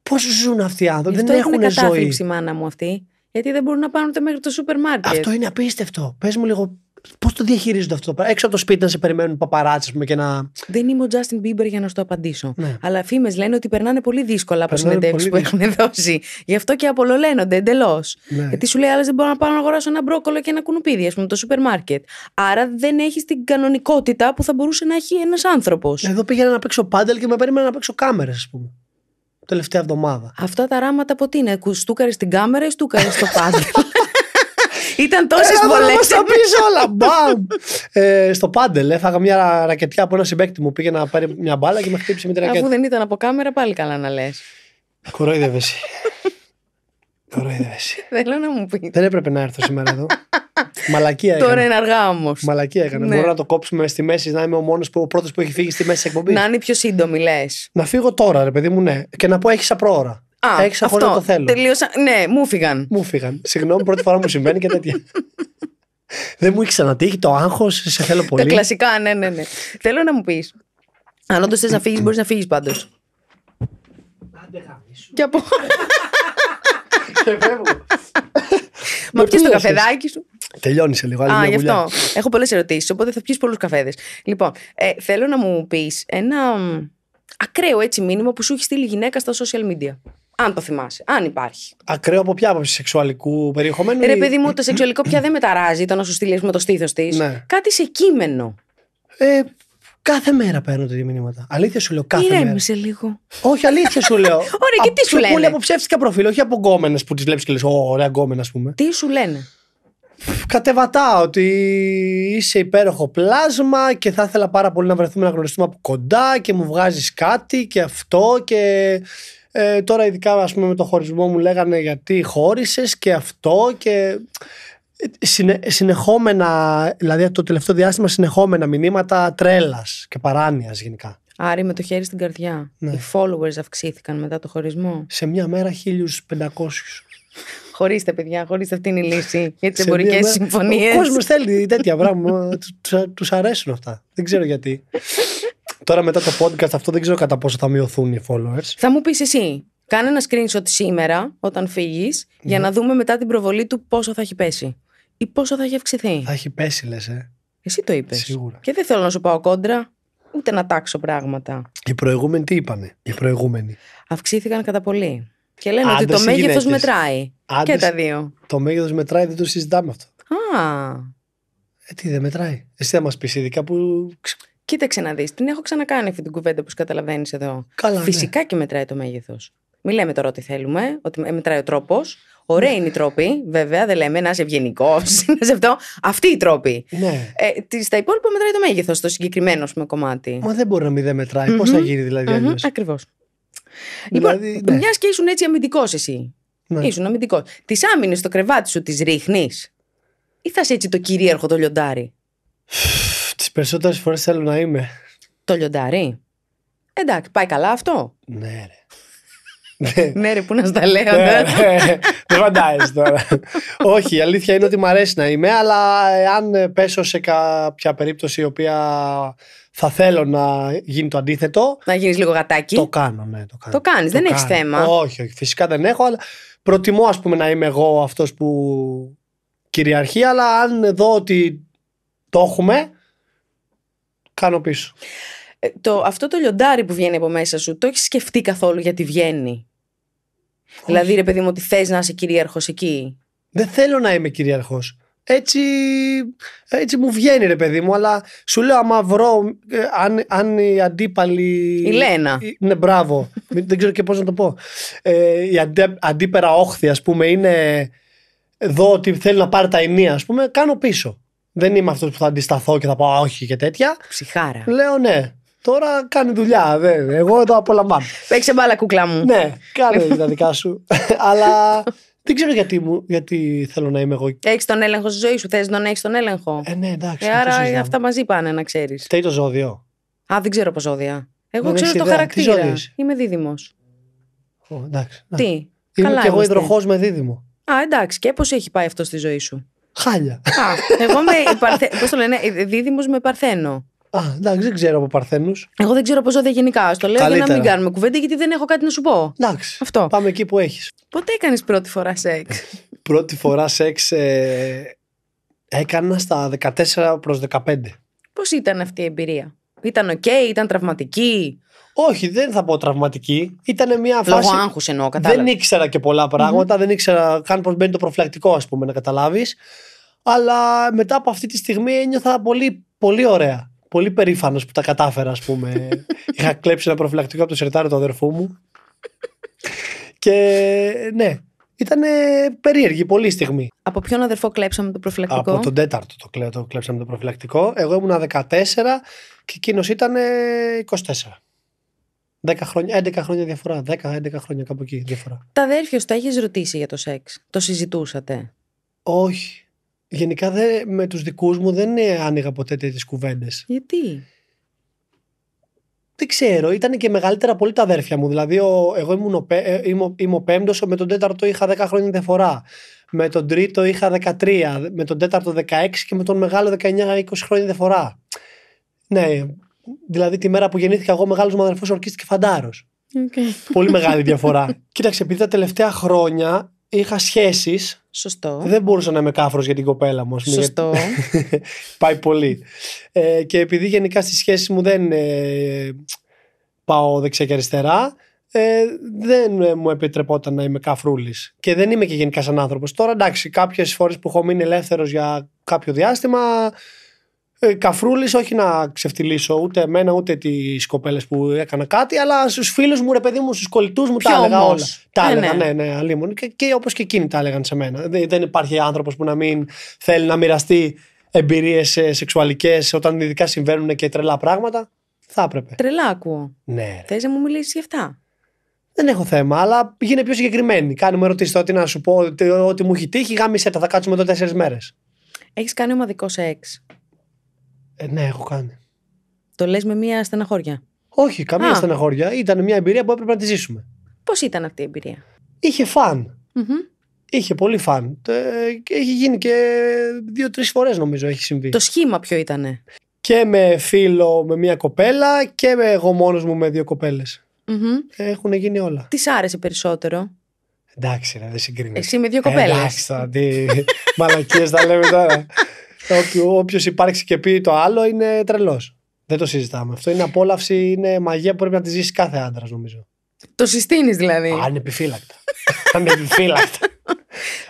Πώ ζουν αυτοί οι άνθρωποι, δεν έχουν, ζωή. Είναι κατάθλιψη η μάνα μου αυτή. Γιατί δεν μπορούν να πάνε ούτε μέχρι το σούπερ μάρκετ. Αυτό είναι απίστευτο. Πες μου λίγο Πώς το διαχειρίζονται αυτό το πράγμα. Έξω από το σπίτι να σε περιμένουν πούμε και να. Δεν είμαι ο Justin Bieber για να σου το απαντήσω. Ναι. Αλλά φήμες λένε ότι περνάνε πολύ δύσκολα από συνεντεύξει που έχουν δώσει. Γι' αυτό και απολολένονται εντελώς. Ναι. Γιατί σου λέει, άλλες δεν μπορώ να πάω να αγοράσω ένα μπρόκολο και ένα κουνουπίδι, ας πούμε, το σούπερ μάρκετ. Άρα δεν έχει την κανονικότητα που θα μπορούσε να έχει ένας άνθρωπος. Εδώ πήγαινα να παίξω πάντελ και με περίμενα να παίξω κάμερες, ας πούμε τελευταία εβδομάδα. Αυτά τα ράματα από τι είναι, στούκαρες στην κάμερα ή στούκαρες στο πάντελ. Ήταν τόσες πολλέ. τα όλα. Μπαμ. ε, στο πάντελ έφαγα ε, μια ρακετιά από ένα συμπέκτη μου. Πήγε να πάρει μια μπάλα και με χτύπησε με την ρακέτα. Αφού δεν ήταν από κάμερα, πάλι καλά να λες. Κοροϊδεύε. Κοροϊδεύε. Θέλω να μου πεις. Δεν έπρεπε να έρθω σήμερα εδώ. Μαλακία έκανε Τώρα είναι αργά όμως. Μαλακία έκανε Ναι. Μπορώ να το κόψουμε στη μέση, να είμαι ο μόνος που ο πρώτος που έχει φύγει στη μέση εκπομπής. Να είναι πιο σύντομη, λες. Να φύγω τώρα, ρε παιδί μου, ναι. Και να πω έχεις απρόωρα. Α, αυτό το θέλω. Τελείωσα. Ναι, μου φύγαν. Μου φύγαν. Συγγνώμη, πρώτη φορά μου συμβαίνει και τέτοια. Δεν μου έχει ξανατύχει το άγχος, σε θέλω πολύ. Τα κλασικά, ναι, ναι, ναι. θέλω να μου πεις. Αν όντως θες να φύγεις, μπορείς να φύγεις πάντως. Και από. Και Μα πιει το καφεδάκι σου. Τελειώνει σε λίγο. Άλλη Α, γι' αυτό. Έχω πολλές ερωτήσεις, οπότε θα πιεις πολλούς καφέδες. Λοιπόν, ε, θέλω να μου πεις ένα ακραίο έτσι μήνυμα που σου έχει στείλει η γυναίκα στα social media. Αν το θυμάσαι, αν υπάρχει. Ακραίο από ποια άποψη σεξουαλικού περιεχομένου. Ρε, παιδί μου, το σεξουαλικό πια δεν μεταράζει το να σου στείλεις με το στήθος της. Ναι. Κάτι σε κείμενο. Ε, κάθε μέρα παίρνω τέτοια μηνύματα. Αλήθεια σου λέω, κάθε μέρα. Ήρέμισε λίγο. Όχι, αλήθεια σου λέω. Ωραία, και τι σου λένε. Πολύ από ψεύτικα προφίλ, όχι από γκόμενες που τις βλέπεις και λες, ωραία γκόμενα, ας πούμε. Τι σου λένε. Κατεβατά ότι είσαι υπέροχο πλάσμα και θα ήθελα πάρα πολύ να βρεθούμε να γνωριστούμε από κοντά και μου βγάζεις κάτι και αυτό και ε, τώρα ειδικά ας πούμε, με το χωρισμό μου λέγανε γιατί χώρισες και αυτό και ε, συνε, συνεχόμενα, δηλαδή το τελευταίο διάστημα συνεχόμενα μηνύματα τρέλας και παράνοιας γενικά. Άρη με το χέρι στην καρδιά. Ναι. Οι followers αυξήθηκαν μετά το χωρισμό. Σε μια μέρα 1500. Χωρίστε, παιδιά, χωρίστε αυτή είναι η λύση για τι εμπορικέ συμφωνίες. Ο κόσμος θέλει τέτοια πράγματα. Του αρέσουν αυτά. Δεν ξέρω γιατί. Τώρα μετά το podcast αυτό δεν ξέρω κατά πόσο θα μειωθούν οι followers. Θα μου πεις εσύ, κάνε ένα screenshot σήμερα όταν φύγεις για ναι. να δούμε μετά την προβολή του πόσο θα έχει πέσει. Ή πόσο θα έχει αυξηθεί. Θα έχει πέσει, λες, ε. Εσύ το είπες. Σίγουρα. Και δεν θέλω να σου πάω κόντρα, ούτε να τάξω πράγματα. Οι προηγούμενοι τι είπανε, οι προηγούμενοι. Αυξήθηκαν κατά πολύ. Και λένε ότι το μέγεθο μετράει. Άντες, και τα δύο. Το μέγεθος μετράει, δεν το συζητάμε αυτό. Α. Ε, τι δεν μετράει. Εσύ θα μας πεις, ειδικά που Κοίταξε να δεις, την έχω ξανακάνει αυτή την κουβέντα που καταλαβαίνεις εδώ. Καλά, ναι. Φυσικά ναι. και μετράει το μέγεθος. Μην λέμε τώρα ότι θέλουμε, ότι μετράει ο τρόπος. Ωραία είναι οι τρόποι, βέβαια. Δεν λέμε να είσαι ευγενικός, να είσαι αυτό. Αυτοί οι τρόποι. Ναι. Ε, στα υπόλοιπα μετράει το μέγεθος, το συγκεκριμένο πούμε, κομμάτι. Μα δεν μπορεί να μην δεν μετράει. Mm-hmm. Πώς θα γίνει δηλαδή mm-hmm. αλλιώς. Ακριβώς. Δηλαδή, λοιπόν, ναι. μιας και ήσουν έτσι αμυντικός εσύ. Ναι. Ήσουν αμυντικός. Τις άμυνες στο κρεβάτι σου τις ρίχνεις, ή θα είσαι έτσι το κυρίαρχο το λιοντάρι περισσότερες φορές θέλω να είμαι. Το λιοντάρι. Εντάξει, πάει καλά αυτό. Ναι, ρε. ναι, ρε, πού να στα λέω. Ναι, ναι. Ναι. Δεν φαντάζεσαι τώρα. Όχι, η αλήθεια είναι ότι μου αρέσει να είμαι, αλλά αν πέσω σε κάποια περίπτωση η οποία θα θέλω να γίνει το αντίθετο. Να γίνεις λίγο γατάκι. Το κάνω, ναι. Το, κάνω. το κάνεις, δεν έχεις θέμα. Όχι, φυσικά δεν έχω, αλλά προτιμώ πούμε, να είμαι εγώ αυτός που κυριαρχεί, αλλά αν δω ότι το έχουμε, κάνω πίσω. Ε, το, αυτό το λιοντάρι που βγαίνει από μέσα σου, το έχεις σκεφτεί καθόλου γιατί βγαίνει. Δηλαδή, ρε παιδί μου, ότι θες να είσαι κυρίαρχος εκεί. Δεν θέλω να είμαι κυρίαρχος. Έτσι, έτσι μου βγαίνει ρε παιδί μου Αλλά σου λέω άμα βρω ε, αν, αν η αντίπαλη. Η Λένα Ναι μπράβο Δεν ξέρω και πώς να το πω ε, Η αντί, αντίπερα όχθη ας πούμε Είναι εδώ ότι θέλει να πάρει τα ενία ας πούμε Κάνω πίσω δεν είμαι αυτός που θα αντισταθώ και θα πω όχι και τέτοια. Ψυχάρα. Λέω ναι. Τώρα κάνει δουλειά. Εγώ το απολαμβάνω. Παίξε μπάλα, κούκλα μου. Ναι, κάνε τα δικά σου. Αλλά δεν ξέρω γιατί, μου, γιατί θέλω να είμαι εγώ. Έχεις τον έλεγχο στη ζωή σου. Θες να έχεις τον έλεγχο. Ε, ναι, εντάξει. Ε, άρα αυτά μαζί πάνε, να ξέρεις. Φταίει το ζώδιο. Α, δεν ξέρω πώ ζώδια. Εγώ ξέρω το χαρακτήρα. Είμαι δίδυμος. Εντάξει. Τι. και εγώ υδροχός με δίδυμο. Α, εντάξει. Και πώς έχει πάει αυτό στη ζωή σου. Χάλια. εγώ με παρθε... Πώς το λένε, ε, δίδυμος με παρθένο. Α, εντάξει, δεν ξέρω από παρθένους. Εγώ δεν ξέρω πως δε γενικά. Στο λέω για να μην κάνουμε κουβέντα, γιατί δεν έχω κάτι να σου πω. Εντάξει. Αυτό. Πάμε εκεί που έχεις. Πότε έκανες πρώτη φορά σεξ. πρώτη φορά σεξ ε, έκανα στα 14 προ 15. Πώς ήταν αυτή η εμπειρία. Ήταν οκ, okay, ήταν τραυματική. Όχι, δεν θα πω τραυματική. Ήταν μια Λόγω φάση. Λόγω άγχους εννοώ, κατάλαβα. Δεν ήξερα και πολλά δεν ήξερα καν πώς μπαίνει το προφυλακτικό, ας πούμε, να καταλάβεις. Αλλά μετά από αυτή τη στιγμή ένιωθα πολύ, πολύ ωραία. Πολύ περήφανος που τα κατάφερα, ας πούμε. Είχα κλέψει ένα προφυλακτικό από το σερτάρι του αδερφού μου. και ναι, ήταν περίεργη πολύ στιγμή. Από ποιον αδερφό κλέψαμε το προφυλακτικό. Από τον τέταρτο το, το κλέψαμε το προφυλακτικό. Εγώ ήμουν 14 και εκείνος ήταν 24. 10 χρόνια, 11 χρόνια διαφορά. 10-11 χρόνια κάπου εκεί διαφορά. Τα αδέρφια σου τα έχεις ρωτήσει για το σεξ. Το συζητούσατε. Όχι. Γενικά με τους δικούς μου δεν ε, άνοιγα ποτέ τέτοιες κουβέντες. Γιατί? δεν ξέρω, ήταν και μεγαλύτερα πολύ τα αδέρφια μου. Δηλαδή, εγώ ήμουν ο, είμαι, είμαι ο πέμπτο, με τον τέταρτο είχα 10 χρόνια διαφορά. Με τον τρίτο είχα 13, με τον τέταρτο 16 και με τον μεγάλο 19-20 χρόνια διαφορά. Ναι, δηλαδή τη μέρα που γεννήθηκα εγώ, μεγάλος μου αδερφός ορκίστηκε φαντάρος. Okay. Πολύ μεγάλη διαφορά. Κοίταξε, επειδή τα τελευταία χρόνια είχα σχέσεις. Σωστό. Δεν μπορούσα να είμαι κάφρος για την κοπέλα μου. Σωστό. Γιατί... Πάει πολύ. Ε, και επειδή γενικά στις σχέσεις μου δεν ε, πάω δεξιά και αριστερά, ε, δεν ε, μου επιτρεπόταν να είμαι καφρούλης. Και δεν είμαι και γενικά σαν άνθρωπος. Τώρα εντάξει, κάποιες φορές που έχω μείνει ελεύθερος για κάποιο διάστημα, ε, Καφρούλης, όχι να ξεφτυλίσω ούτε εμένα ούτε τις κοπέλες που έκανα κάτι, αλλά στους φίλους μου, ρε παιδί μου, στους κολλητούς μου τα έλεγα όλα. Τα ε, έλεγα, ναι, ναι, ναι Και, και όπως και εκείνοι τα έλεγαν σε μένα. Δεν, υπάρχει άνθρωπος που να μην θέλει να μοιραστεί εμπειρίες σεξουαλικές όταν ειδικά συμβαίνουν και τρελά πράγματα. Θα έπρεπε. Τρελά ακούω. Ναι. Θες να μου μιλήσεις γι' αυτά. Δεν έχω θέμα, αλλά γίνε πιο συγκεκριμένη. Κάνε μου ερωτήσεις τώρα τι να σου πω, ότι μου έχει τύχει, γάμισε τα, θα κάτσουμε εδώ τέσσερις μέρες. Έχεις κάνει ομαδικό σεξ. Ε, ναι, έχω κάνει. Το λες με μία στεναχώρια. Όχι, καμία Α. στεναχώρια. Ήταν μια εμπειρία που έπρεπε να τη ζήσουμε. Πώς ήταν αυτή η εμπειρία, Είχε φαν. Είχε πολύ φαν. Ε, έχει γίνει και δύο-τρει φορές νομίζω έχει συμβεί. Το σχήμα ποιο ήταν. Και με φίλο με μία κοπέλα και με εγώ μόνος μου με δύο Έχουν γίνει όλα. Τι άρεσε περισσότερο. Εντάξει, δεν συγκρίνεις. Εσύ με δύο κοπέλες. Εντάξει, μαλακίες τα λέμε τώρα. Όποιος υπάρξει και πει το άλλο είναι τρελός. Δεν το συζητάμε. Αυτό είναι απόλαυση, είναι μαγεία που πρέπει να τη ζήσει κάθε άντρας, νομίζω. Το συστήνεις δηλαδή. Ανεπιφύλακτα. Ανεπιφύλακτα.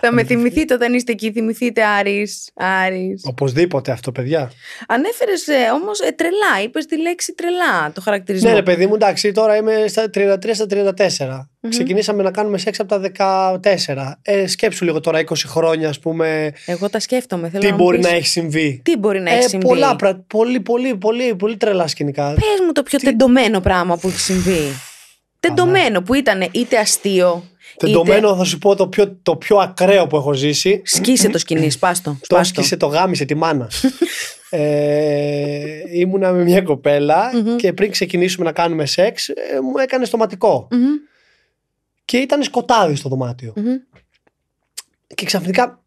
Θα με θυμηθείτε όταν είστε εκεί, θυμηθείτε Άρης. Άρης. Οπωσδήποτε αυτό, παιδιά. Ανέφερες ε, όμως ε, τρελά, είπες τη λέξη τρελά, το χαρακτηρισμό. Ναι, ρε παιδί μου, εντάξει, τώρα είμαι στα 33 στα 34. Ξεκινήσαμε να κάνουμε σεξ από τα 14. Ε, σκέψου λίγο τώρα 20 χρόνια, ας πούμε. Εγώ τα σκέφτομαι, θέλω τι να μπορεί να έχει συμβεί. Τι μπορεί να ε, έχει συμβεί. Πολλά, πολύ, πολύ, πολύ, πολύ τρελά σκηνικά. Πες μου το πιο τι... τεντωμένο πράγμα που έχει συμβεί τεντωμένο που ήταν είτε αστείο. Τεντωμένο θα σου πω το πιο, το πιο ακραίο που έχω ζήσει. Σκίσε το σκηνή, πάστο Το σκίσε, το γάμισε τη μάνα. ε, ήμουνα με μια κοπελα και πριν ξεκινήσουμε να κάνουμε σεξ ε, μου έκανε Και ήταν σκοτάδι στο δωματιο Και ξαφνικά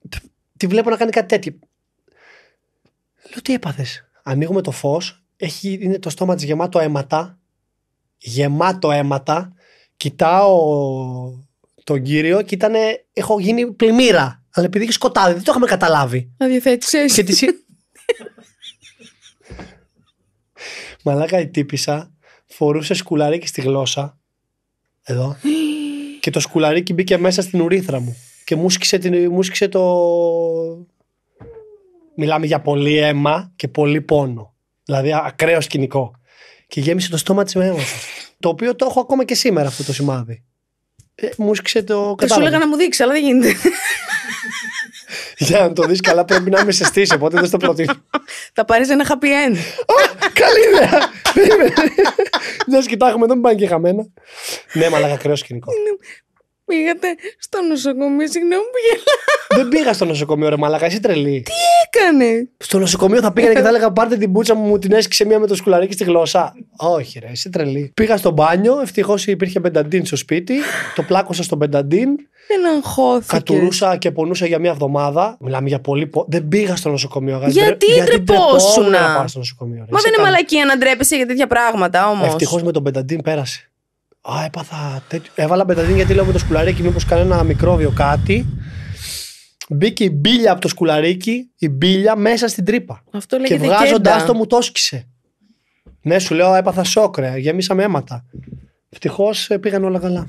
τη βλέπω να κάνει κάτι τέτοιο. Λέω τι έπαθες. Ανοίγουμε το φως, είναι το στόμα της γεμάτο αίματα γεμάτο αίματα. Κοιτάω τον κύριο και ήταν. Έχω γίνει πλημμύρα. Αλλά επειδή είχε σκοτάδι, δεν το είχαμε καταλάβει. διαθέτει. Και τη. Μαλάκα η τύπησα φορούσε σκουλαρίκι στη γλώσσα. Εδώ. και το σκουλαρίκι μπήκε μέσα στην ουρίθρα μου. Και μου το. Μιλάμε για πολύ αίμα και πολύ πόνο. Δηλαδή ακραίο σκηνικό και γέμισε το στόμα της με αίμα. το οποίο το έχω ακόμα και σήμερα αυτό το σημάδι. Ε, μου ήξερε το Τι ε, Σου έλεγα να μου δείξει, αλλά δεν γίνεται. Για να το δεις καλά, πρέπει να με σεστήσει, οπότε δεν στο προτείνω. Θα πάρεις ένα happy end. καλή ιδέα! Δεν κοιτάξουμε, δεν πάνε και χαμένα. Ναι, μαλάκα, ακραίο σκηνικό. Ναι. Πήγατε στο νοσοκομείο, συγγνώμη που γελάω. Δεν πήγα στο νοσοκομείο, ρε Μαλάκα, εσύ τρελή. Τι έκανε. Στο νοσοκομείο θα πήγαινε και θα έλεγα Πάρτε την πούτσα μου, την έσκησε μία με το σκουλαρίκι στη γλώσσα. Όχι, ρε, εσύ τρελή. Πήγα στο μπάνιο, ευτυχώς υπήρχε πενταντίν στο σπίτι, το πλάκωσα στο πενταντίν. Δεν αγχώθηκες. Κατουρούσα και πονούσα για μία εβδομάδα. Μιλάμε για πολύ. Πο... Δεν πήγα στο νοσοκομείο, αγαπητέ. Γιατί, γιατί Να πάω νοσοκομείο, Μα δεν είναι μαλακή να ντρέπεσαι για τέτοια πράγματα όμως. Ευτυχώς με τον πενταντίν πέρασε. Α, έπαθα. Τέτοιο. Έβαλα μπεταδίνη γιατί λέω με το σκουλαρίκι, μήπως κανένα μικρόβιο κάτι. Μπήκε η μπύλια από το σκουλαρίκι, η μπύλια μέσα στην τρύπα. Αυτό λέγεται και βγάζοντά το μου το σκησε. Ναι, σου λέω, έπαθα σόκρε, γεμίσαμε αίματα. Ευτυχώς ε, πήγαν όλα καλά.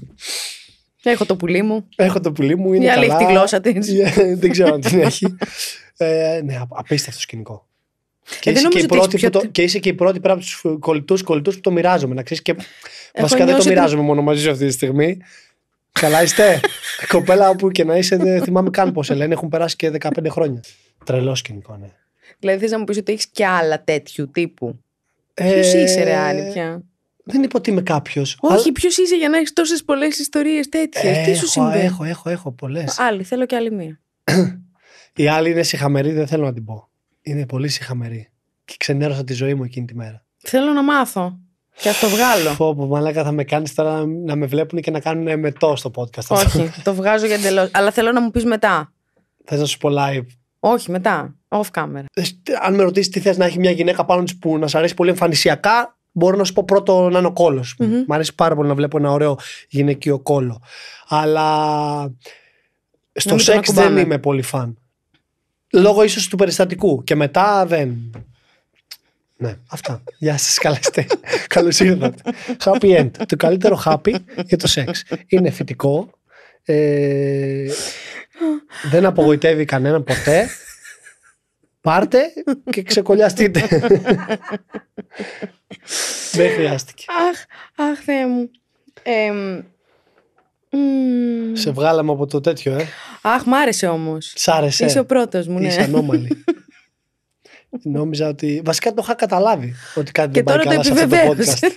Έχω το πουλί μου. Έχω το πουλί μου. Είναι Μια καλά. τη γλώσσα της. Ε, δεν ξέρω αν την έχει. ε, ναι, απίστευτο σκηνικό. Ε, και, ε, είσαι και, και είσαι και η πρώτη πέρα από τους κολλητού που το μοιράζομαι. Να ξέρεις και Βασικά δεν το μοιράζομαι μόνο μαζί σου αυτή τη στιγμή. Καλά είστε. Κοπέλα, όπου και να είσαι, δεν θυμάμαι καν πώς λένε. Έχουν περάσει και 15 χρόνια. Τρελός σκηνικό, ναι. Δηλαδή, θες να μου πεις ότι έχεις και άλλα τέτοιου τύπου. Ε... Ποιος είσαι, ρε Άννη, πια. Δεν είπα ότι είμαι κάποιος. Όχι, ποιος είσαι για να έχεις τόσες πολλές ιστορίες τέτοιες. Τι σου συμβαίνει. Έχω, έχω, έχω πολλές. Άλλη, θέλω και άλλη μία. Η άλλη είναι συχαμερή, δεν θέλω να την πω. Είναι πολύ συχαμερή. Και ξενέρωσα τη ζωή μου εκείνη τη μέρα. Θέλω να μάθω. Και ας το βγάλω. Φόβο, μαλάκα θα με κάνεις τώρα να με βλέπουν και να κάνουν μετό στο podcast. Όχι, το βγάζω για εντελώς. Αλλά θέλω να μου πεις μετά. Θες να σου πω live. Όχι, μετά. Off camera. Αν με ρωτήσεις τι θες να έχει μια γυναίκα πάνω της που να σου αρέσει πολύ εμφανισιακά, μπορώ να σου πω πρώτο να είναι ο κόλος. mm-hmm. Μ' αρέσει πάρα πολύ να βλέπω ένα ωραίο γυναικείο κόλο. Αλλά στο σεξ δεν είμαι πολύ φαν. Λόγω ίσως του περιστατικού. Και μετά δεν. Ναι, αυτά. Γεια σας, καλέστε. Καλώς ήρθατε. happy end. Το καλύτερο happy για το σεξ. Είναι φυτικό. Ε, δεν απογοητεύει κανένα ποτέ. Πάρτε και ξεκολλιαστείτε. δεν χρειάστηκε. Αχ, αχ, Θεέ μου. Σε βγάλαμε από το τέτοιο, ε. Αχ, μ' άρεσε όμως. Σ' άρεσε. Είσαι ο πρώτος μου, ναι. Είσαι ανώμαλη. Νόμιζα ότι. Βασικά το είχα καταλάβει ότι κάτι δεν πάει καλά σε αυτό το podcast.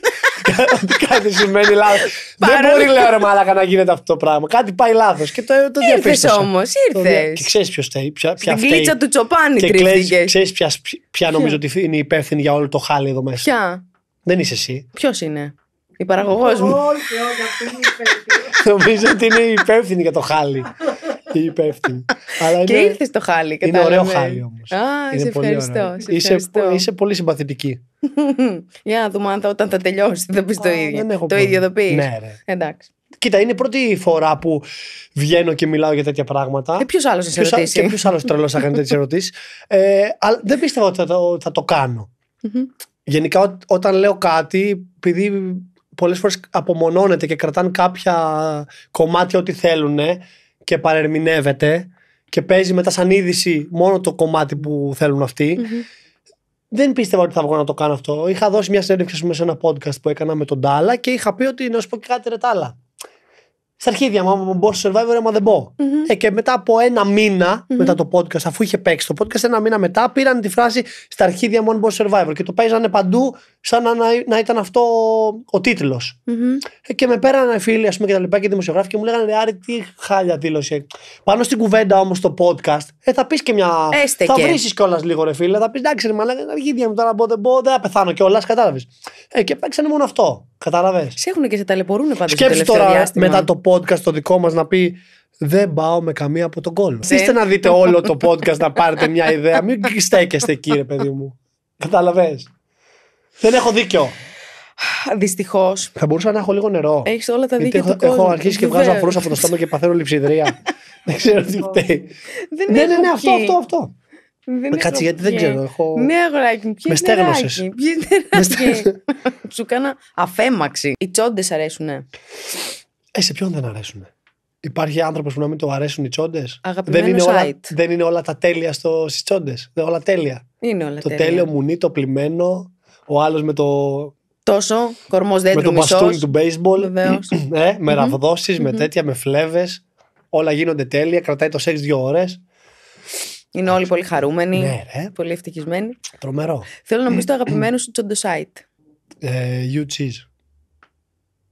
ότι κάτι σημαίνει λάθος. Δεν μπορεί, λέω ρε Μαλάκα, να γίνεται αυτό το πράγμα. Κάτι πάει λάθος. Και το, το Ήρθες όμω, ήρθες. Και ξέρεις ποιος θέλει. Ποια, ποια Στην κλίτσα του Τσοπάνη κρύβηκε. Ξέρεις ποια, ποια νομίζω ότι είναι υπεύθυνη για όλο το χάλι εδώ μέσα. Ποια. Δεν είσαι εσύ. Ποιος είναι. Η παραγωγός μου. Όχι, όχι, αυτή είναι η υπεύθυνη. Νομίζω ότι είναι υπεύθυνη για το χάλι. Αλλά είναι, και ήρθε το χάλι. Είναι ωραίο χάλι όμως. Α, σε ευχαριστώ. Σε είσαι, ευχαριστώ. είσαι πολύ συμπαθητική. Για να δούμε αν θα, όταν θα τελειώσει θα πεις το ίδιο. το ίδιο θα πεις. Ναι, ρε. Εντάξει. Κοίτα, είναι η πρώτη φορά που βγαίνω και μιλάω για τέτοια πράγματα. Ε, και ποιος άλλος θα σε ρωτήσει. Και ποιος άλλος τρελός θα κάνει τέτοιες ερωτήσεις. Ε, αλλά δεν πίστευα ότι θα το, θα το κανω Γενικά, ό, όταν λέω κάτι, επειδή πολλές φορές απομονώνεται και κρατάνε κάποια κομμάτια ό,τι θέλουν, και παρερμηνεύεται και παίζει μετά σαν είδηση μόνο το κομμάτι που θέλουν Δεν πίστευα ότι θα βγω να το κάνω αυτό. Είχα δώσει μια συνέντευξη σε ένα podcast που έκανα με τον Τάλα και είχα πει ότι να σου πω και κάτι ρετάλα. Στα αρχίδια μου, μπω στο survivor, άμα δεν μπω. Ε, και μετά από ένα μετά το podcast, αφού είχε παίξει το podcast, ένα μήνα μετά πήραν τη φράση Στα αρχίδια μου, survivor. Και το παίζανε παντού σαν να, ήταν αυτό ο τίτλος. Mm-hmm. Ε, και με πέραν φίλοι, ας πούμε, και τα λοιπά και δημοσιογράφοι και μου λέγανε Ρε Άρη, τι χάλια δήλωσε. Πάνω στην κουβέντα όμως το podcast, ε, θα πεις και μια. θα βρει κιόλας λίγο, ρε φίλε. Θα πεις εντάξει, μα λέγανε να μου τώρα, δεν δεν θα πεθάνω κιόλας, κατάλαβες. Ε, και παίξανε μόνο αυτό. Κατάλαβες. Σε έχουν και σε ταλαιπωρούν πάντα. Σκέψτε τώρα μετά το podcast το δικό μας να πει δεν πάω με καμία από τον κόλλο. Είστε να δείτε όλο το podcast να πάρετε μια ιδέα. Μην στέκεστε, κύριε παιδί μου. Κατάλαβες. Δεν έχω δίκιο. Δυστυχώς. Θα μπορούσα να έχω λίγο νερό. Έχεις όλα τα δίκαια. Έχω, του έχω αρχίσει και βγάζω αφρούς από το στόμα και παθαίνω λειψιδρία. δεν ξέρω τι φταίει. Δεν είναι ναι, ναι, ναι αυτό, αυτό, αυτό. Δεν Κάτσε γιατί δεν ξέρω. Έχω... Ναι, αγοράκι μου. Με στέγνωσε. Σου κάνα αφέμαξη. Οι τσόντες αρέσουν. Ε, σε ποιον δεν αρέσουν. Υπάρχει άνθρωπος που να μην το αρέσουν οι τσόντες. Δεν, είναι όλα, δεν είναι όλα τα τέλεια στις τσόντες. Δεν είναι όλα τέλεια. Είναι όλα το τέλεια. τέλειο μουνί, το πλημμένο ο άλλος με το. Τόσο, κορμός τόσο. Με το μπαστούνι του baseball. ε, με ραβδοσει με τέτοια, με φλέβες. Όλα γίνονται τέλεια. Κρατάει το σεξ δύο ώρες. Είναι όλοι πολύ χαρούμενοι. Ναι, ρε. Πολύ ευτυχισμένοι. Τρομερό. Θέλω να μπει στο το αγαπημένο σου τσοντοσάιτ. Ε, you cheese.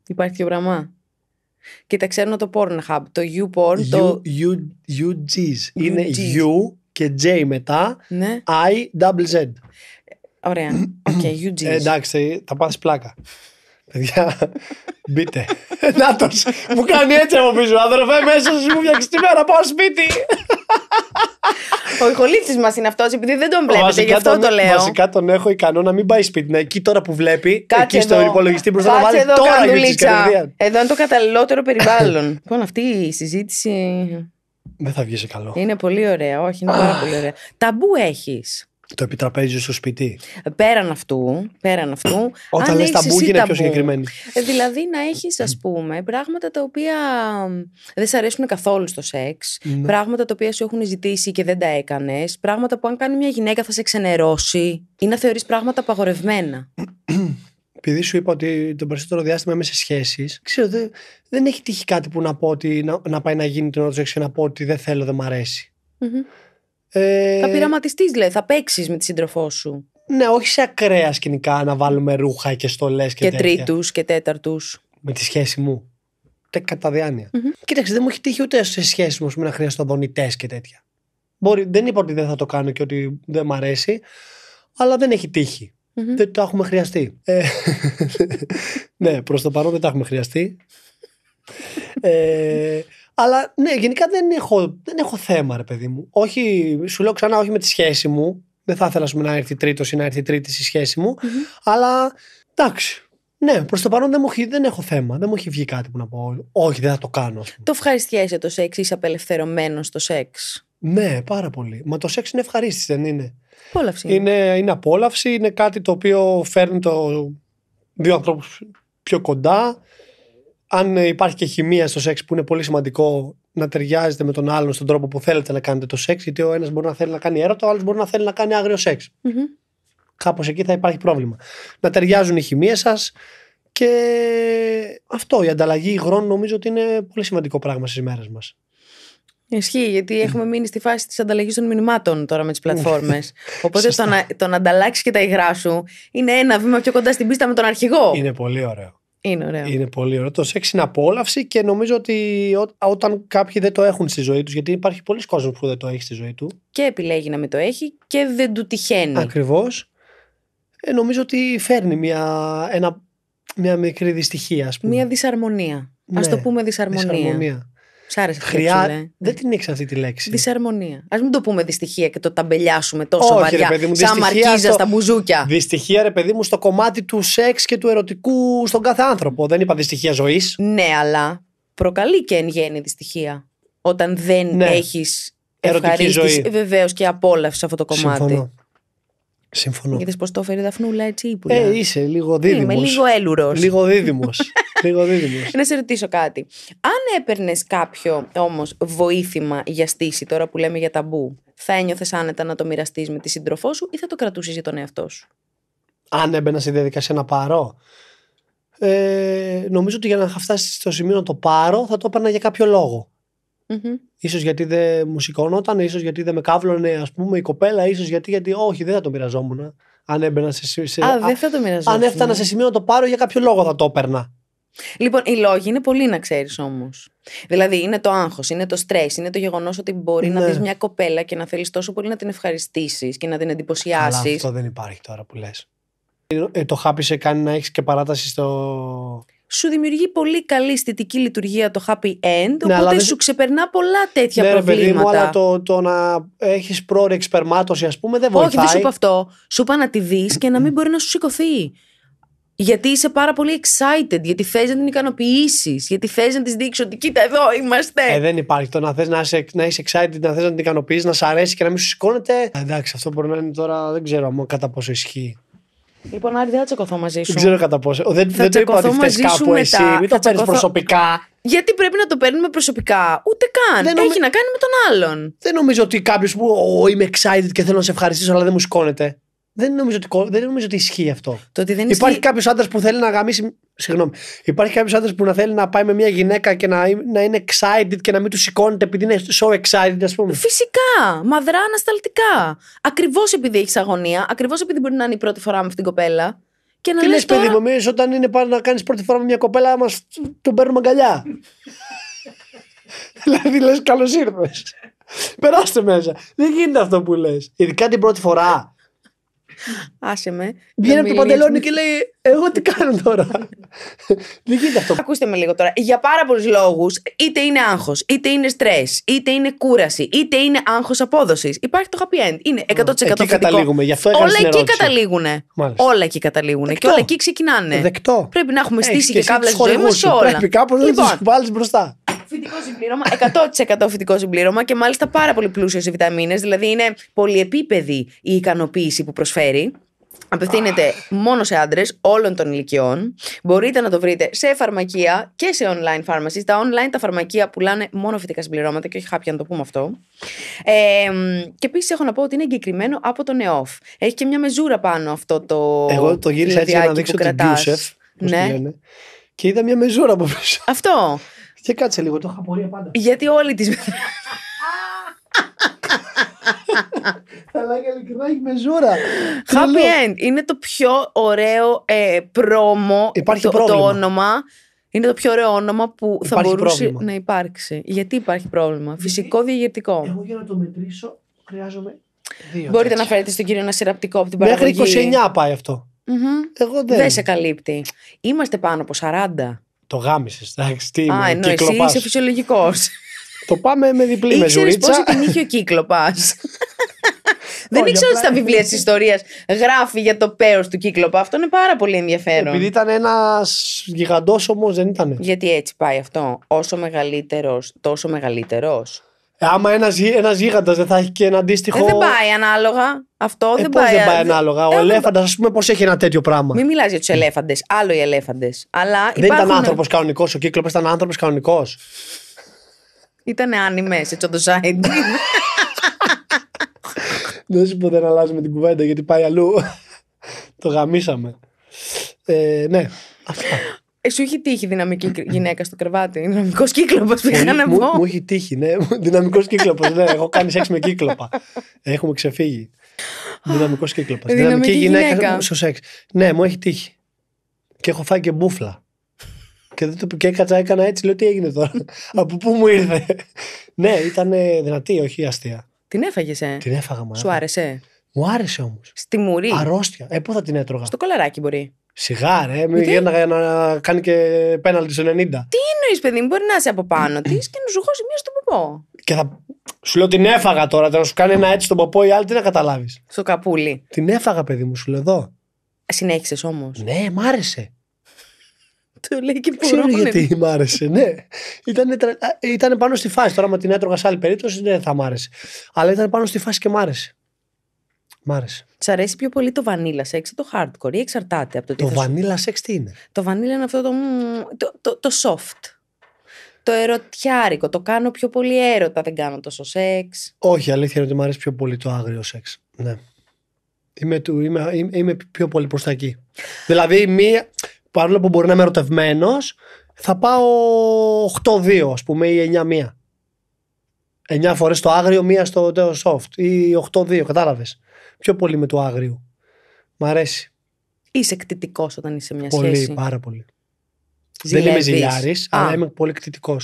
Υπάρχει και πράγμα. Κοίτα, ξέρω το Pornhub. Το YouPorn. Το... You, you, you Είναι U και J μετά. Ναι. I double Z. Ωραία. okay, εντάξει, θα πάθει πλάκα. Παιδιά, μπείτε. Νάτο, μου κάνει έτσι από πίσω. Αδερφέ, μέσα σου μου φτιάξεις τη μέρα, πάω σπίτι. Ο ηχολήτη μας είναι αυτός, επειδή δεν τον βλέπετε, γι' αυτό τον, το λέω. Βασικά τον έχω ικανό να μην πάει σπίτι. Να εκεί τώρα που βλέπει, εκεί εδώ. στο υπολογιστή μπροστά να βάλει εδώ, τώρα Εδώ είναι το καταλληλότερο περιβάλλον. λοιπόν, αυτή η συζήτηση. Δεν θα βγει καλό. Είναι πολύ ωραία, όχι, είναι πάρα πολύ ωραία. Ταμπού έχεις. Το επιτραπέζιο στο σπίτι. Πέραν αυτού. Πέραν αυτού Όταν λε τα μπουκ είναι πιο συγκεκριμένη. Ε, δηλαδή να έχεις, ας πούμε, πράγματα τα οποία δεν σε αρέσουν καθόλου στο σεξ. Ναι. Πράγματα τα οποία σου έχουν ζητήσει και δεν τα έκανες. Πράγματα που αν κάνει μια γυναίκα θα σε ξενερώσει. Ή να θεωρείς πράγματα απαγορευμένα. Επειδή σου είπα ότι το περισσότερο διάστημα είμαι σε σχέσεις, ξέρω, δεν, έχει τύχει κάτι που να πω ότι να, πάει να γίνει το νότο και να πω ότι δεν θέλω, δεν μ' αρέσει. Ε... Θα πειραματιστείς, λέει. Θα παίξεις με τη σύντροφό σου. Ναι, όχι σε ακραία σκηνικά να βάλουμε ρούχα και στολές και, και τρίτους και τέταρτους. Με τη σχέση μου. Τε, κατά Κοίταξε, δεν μου έχει τύχει ούτε σε σχέση μου να χρειαστώ δονητές και τέτοια. Μπορεί, δεν είπα ότι δεν θα το κάνω και ότι δεν μ' αρέσει, αλλά δεν έχει τύχει. Mm-hmm. Δεν το έχουμε χρειαστεί. Ε, ναι, προς το παρόν δεν το έχουμε χρειαστεί. ε, αλλά ναι, γενικά δεν έχω, δεν έχω θέμα, ρε παιδί μου. Όχι, σου λέω ξανά, όχι με τη σχέση μου. Δεν θα ήθελα να έρθει τρίτος ή να έρθει τρίτη στη σχέση μου. Mm-hmm. Αλλά εντάξει. Ναι, προς το παρόν δεν, μου, δεν έχω θέμα. Δεν μου έχει βγει κάτι που να πω. Όχι, δεν θα το κάνω. Το ευχαριστιέσαι το σεξ, είσαι απελευθερωμένος στο σεξ. Ναι, πάρα πολύ. Μα το σεξ είναι ευχαρίστηση, δεν είναι. Απόλαυση. Είναι, είναι απόλαυση, είναι κάτι το οποίο φέρνει το δύο ανθρώπους πιο κοντά αν υπάρχει και χημεία στο σεξ που είναι πολύ σημαντικό να ταιριάζετε με τον άλλον στον τρόπο που θέλετε να κάνετε το σεξ, γιατί ο ένας μπορεί να θέλει να κάνει έρωτα, ο άλλος μπορεί να θέλει να κάνει άγριο σεξ. Mm-hmm. Κάπως εκεί θα υπάρχει πρόβλημα. Να ταιριάζουν οι χημίε σας και αυτό, η ανταλλαγή υγρών νομίζω ότι είναι πολύ σημαντικό πράγμα στις μέρες μας. Ισχύει, γιατί έχουμε μείνει στη φάση της ανταλλαγής των μηνυμάτων τώρα με τις ναι. πλατφόρμες. Οπότε το να, το να ανταλλάξεις και τα υγρά σου είναι ένα βήμα πιο κοντά στην πίστα με τον αρχηγό. Είναι πολύ ωραίο. Είναι Είναι πολύ ωραίο. Το σεξ είναι απόλαυση και νομίζω ότι όταν κάποιοι δεν το έχουν στη ζωή τους, γιατί υπάρχει πολλοί κόσμος που δεν το έχει στη ζωή του. Και επιλέγει να μην το έχει και δεν του τυχαίνει. Ακριβώς. Ε, νομίζω ότι φέρνει μια, ένα, μια μικρή δυστυχία, ας πούμε. Μια δυσαρμονία. Ναι, το πούμε δυσαρμονία. δυσαρμονία δεν την ήξερα αυτή τη λέξη. Δυσαρμονία. Ας μην το πούμε δυστυχία και το ταμπελιάσουμε τόσο Όχι, βαριά. μου, σαν μαρκίζα στα μπουζούκια. Δυστυχία, ρε παιδί μου, στο κομμάτι του σεξ και του ερωτικού στον κάθε άνθρωπο. Δεν είπα δυστυχία ζωής. Ναι, αλλά προκαλεί και εν γέννη δυστυχία. Όταν δεν ναι. έχεις Ερωτική ζωή. Βεβαίως και απόλαυση αυτό το κομμάτι. Συμφωνώ. Συμφωνώ. Γιατί πώ το φέρει η Δαφνούλα, έτσι ή Ε, είσαι λίγο δίδυμο. Είμαι λίγο έλουρος. Λίγο δίδυμος. λίγο Να σε ρωτήσω κάτι. Αν έπαιρνες κάποιο όμως βοήθημα για στήση, τώρα που λέμε για ταμπού, θα ένιωθες άνετα να το μοιραστείς με τη σύντροφό σου ή θα το κρατούσες για τον εαυτό σου. Αν έμπαινα στη διαδικασία να πάρω. Ε, νομίζω ότι για να φτάσει στο σημείο να το πάρω, θα το έπαιρνα για κάποιο λόγο. Mm-hmm. Ίσως γιατί δεν μου σηκωνόταν, ίσως γιατί δεν με κάβλωνε ας πούμε η κοπέλα, ίσως γιατί, γιατί όχι δεν θα το μοιραζόμουν. Αν έμπαινα σε... Α, δεν θα το Αν έφτανα σε ναι. σημείο να το πάρω για κάποιο λόγο θα το έπαιρνα. Λοιπόν, οι λόγοι είναι πολλοί να ξέρεις όμως. Δηλαδή, είναι το άγχος, είναι το στρες, είναι το γεγονός ότι μπορεί να δει ναι. μια κοπέλα και να θέλεις τόσο πολύ να την ευχαριστήσεις και να την εντυπωσιάσεις. Αυτό δεν υπάρχει τώρα που λες. Ε, το χάπισε κάνει να έχεις και παράταση στο σου δημιουργεί πολύ καλή αισθητική λειτουργία το happy end. Ναι, οπότε ναι, σου ξεπερνά πολλά τέτοια ναι, προβλήματα. Ναι, παιδί μου, αλλά το, το να έχεις πρόορη εξπερμάτωση, ας πούμε, δεν βοηθάει. Όχι, δεν σου είπα αυτό. Σου είπα να τη δεις και να μην μπορεί να σου σηκωθεί. Γιατί είσαι πάρα πολύ excited, γιατί θες να την ικανοποιήσεις, γιατί θες να της δείξεις ότι κοίτα εδώ είμαστε. Ε, δεν υπάρχει το να θες να, είσαι, να είσαι excited, να θες να την ικανοποιήσεις, να σ' αρέσει και να μην σου σηκώνεται. Ε, εντάξει, αυτό μπορεί να είναι τώρα, δεν ξέρω κατά πόσο ισχύει. Λοιπόν, Άρη, δεν θα τσακωθώ μαζί σου. Δεν ξέρω κατά πόσο. Δεν, θα δεν το είπα ότι κάπου εσύ. Μην το παίρνει προσωπικά. Γιατί πρέπει να το παίρνουμε προσωπικά. Ούτε καν. Δεν νομι... Έχει να κάνει με τον άλλον. Δεν νομίζω ότι κάποιος που oh, είμαι excited και θέλω να σε ευχαριστήσω, αλλά δεν μου σκόνεται. Δεν νομίζω, ότι, δεν νομίζω ότι ισχύει αυτό. Το ότι δεν Υπάρχει κάποιος άντρας που θέλει να γαμίσει. Συγγνώμη. Υπάρχει κάποιος άντρας που να θέλει να πάει με μια γυναίκα και να, να είναι excited και να μην τους σηκώνεται επειδή είναι so excited, ας πούμε. Φυσικά. Μαδρά ανασταλτικά. Ακριβώς επειδή έχεις αγωνία. Ακριβώς επειδή μπορεί να είναι η πρώτη φορά με αυτήν την κοπέλα. Και να Τι λες, παιδί μου, όταν είναι πάνω να κάνεις πρώτη φορά με μια κοπέλα, μας τον παίρνουμε αγκαλιά. δηλαδή λες, καλώς ήρθες. Περάστε μέσα. Δεν γίνεται αυτό που λες. Ειδικά την πρώτη φορά. Άσε με. Βγαίνει από το παντελόνι και λέει: Εγώ τι κάνω τώρα. Δεν γίνεται αυτό. Ακούστε με λίγο τώρα. Για πάρα πολλούς λόγους, είτε είναι άγχος, είτε είναι στρες, είτε είναι κούραση, είτε είναι άγχος απόδοσης. Υπάρχει το happy end. Είναι 100% εκεί καταλήγουμε. όλα εκεί καταλήγουν. Όλα εκεί καταλήγουν. Και όλα εκεί ξεκινάνε. Πρέπει να έχουμε ε, στήσει και, και ζωή μας όλα. Πρέπει κάπω να του λοιπόν. βάλεις μπροστά. Φυτικό συμπλήρωμα, 100% φυτικό συμπλήρωμα και μάλιστα πάρα πολύ πλούσιος σε βιταμίνες. Δηλαδή είναι πολυεπίπεδη η ικανοποίηση που προσφέρει. Απευθύνεται μόνο σε άντρες όλων των ηλικιών. Μπορείτε να το βρείτε σε φαρμακεία και σε online pharmacies. Τα online τα φαρμακεία πουλάνε μόνο φυτικά συμπληρώματα και όχι χάπια, να το πούμε αυτό. Ε, και επίσης έχω να πω ότι είναι εγκεκριμένο από τον ΕΟΦ. Έχει και μια μεζούρα πάνω αυτό το. Εγώ το γύρισα έτσι για να δείξω την Ιούσεφ. Ναι. Και είδα μια μεζούρα από πίσω. Αυτό. Και κάτσε λίγο, το είχα πάντα. Γιατί όλοι τι. Αλλά για ειλικρινά έχει μεζούρα. Happy End. Είναι το πιο ωραίο ε, πρόμο. Υπάρχει το, όνομα. Είναι το πιο ωραίο όνομα που θα μπορούσε να υπάρξει. Γιατί υπάρχει πρόβλημα. Φυσικό διαγερτικό. Εγώ για να το μετρήσω χρειάζομαι δύο. Μπορείτε να φέρετε στον κύριο ένα σειραπτικό από την παραγωγή. Μέχρι 29 πάει Εγώ δεν. Δεν σε καλύπτει. Είμαστε πάνω από 40. Το γάμισες, εντάξει. Τι είμαι, Α, ενώ εσύ είσαι φυσιολογικός. το πάμε με διπλή μεζουρίτσα. Πόσο την είχε ο κύκλοπα. Δεν ήξερα ότι στα βιβλία της ιστορίας γράφει για το πέος του κύκλοπα. Αυτό είναι πάρα πολύ ενδιαφέρον. Επειδή ήταν ένας γιγαντό όμω, δεν ήταν. Γιατί έτσι πάει αυτό. Όσο μεγαλύτερος, τόσο μεγαλύτερος. Ε, άμα ένας ένας γίγαντας δεν θα έχει και ένα αντίστοιχο. Ε, δεν πάει ανάλογα. Αυτό ε, δεν, πώς πάει... δεν πάει ανάλογα. Ο ε, ελέφαντας, ας πούμε, πώς έχει ένα τέτοιο πράγμα. Μην μιλάς για τους ελέφαντες. Άλλο οι ελέφαντες. Αλλά δεν υπάρχουν... ήταν άνθρωπος κανονικός. Ο κύκλο ήταν άνθρωπος κανονικός. Ήταν άνιμε, έτσι το δεν σου πω δεν αλλάζουμε την κουβέντα γιατί πάει αλλού. Το γαμίσαμε. ναι. Αυτά. Ε, σου έχει τύχει δυναμική γυναίκα στο κρεβάτι, δυναμικός κύκλοπο. Πήγα ε, να πω. Μου έχει τύχει, ναι. Δυναμικός κύκλοπο. Ναι, έχω κάνει σεξ με κύκλοπα. Έχουμε ξεφύγει. Δυναμικός κύκλοπας. Δυναμική γυναίκα στο σεξ. Ναι, μου έχει τύχει. Και έχω φάει και μπούφλα. Και, δεν το, και έκατσα, έκανα έτσι, λέω τι έγινε τώρα. Από πού μου ήρθε. ναι, ήταν δυνατή, όχι αστεία. Την έφαγες, ε. Την έφαγα, μάλλον. Σου άρεσε. Μου άρεσε όμως. Στη μουρή. Αρρώστια. Ε, πού θα την έτρωγα. Στο κολαράκι μπορεί. Σιγά, ρε. Για να, να κάνει και πέναλτι στο 90. Τι εννοείς, παιδί μου, μπορεί να είσαι από πάνω της και να σου χώσει μία στον ποπό. Και θα. Σου λέω την έφαγα τώρα, να σου κάνει ένα έτσι στον ποπό ή άλλη, τι να καταλάβεις. Στο καπούλι. Την έφαγα, παιδί μου, σου λέω εδώ. Συνέχισες όμως. Ναι, μ' άρεσε. Το λέει και πολύ. Ξέρω γιατί μ' άρεσε, ναι. Ήταν, ήταν πάνω στη φάση. Τώρα, με την έτρωγα σε άλλη περίπτωση, δεν θα μ' άρεσε. Αλλά ήταν πάνω στη φάση και μ' άρεσε. Μ' άρεσε. Της αρέσει πιο πολύ το vanilla σεξ ή το hardcore ή εξαρτάται από το τι. Το θα vanilla sex τι είναι. Το vanilla είναι αυτό το, το, το, το soft. Το ερωτιάρικο. Το κάνω πιο πολύ έρωτα, δεν κάνω τόσο σεξ. Όχι, αλήθεια είναι ότι μου αρέσει πιο πολύ το άγριο σεξ. Ναι. Είμαι, του, είμαι, είμαι πιο πολύ προς τα εκεί. δηλαδή, μία, παρόλο που μπορεί να είμαι ερωτευμένος, θα πάω 8-2, ας πούμε, ή 9-1. 9 φορές το άγριο, μία στο soft ή 8-2. Κατάλαβες. Πιο πολύ με το άγριο. Μ' αρέσει. Είσαι εκτιτικό όταν είσαι μια πολύ, σχέση. Πολύ, πάρα πολύ. Δεν είμαι ζηλιάρη, αλλά είμαι πολύ εκτιτικό.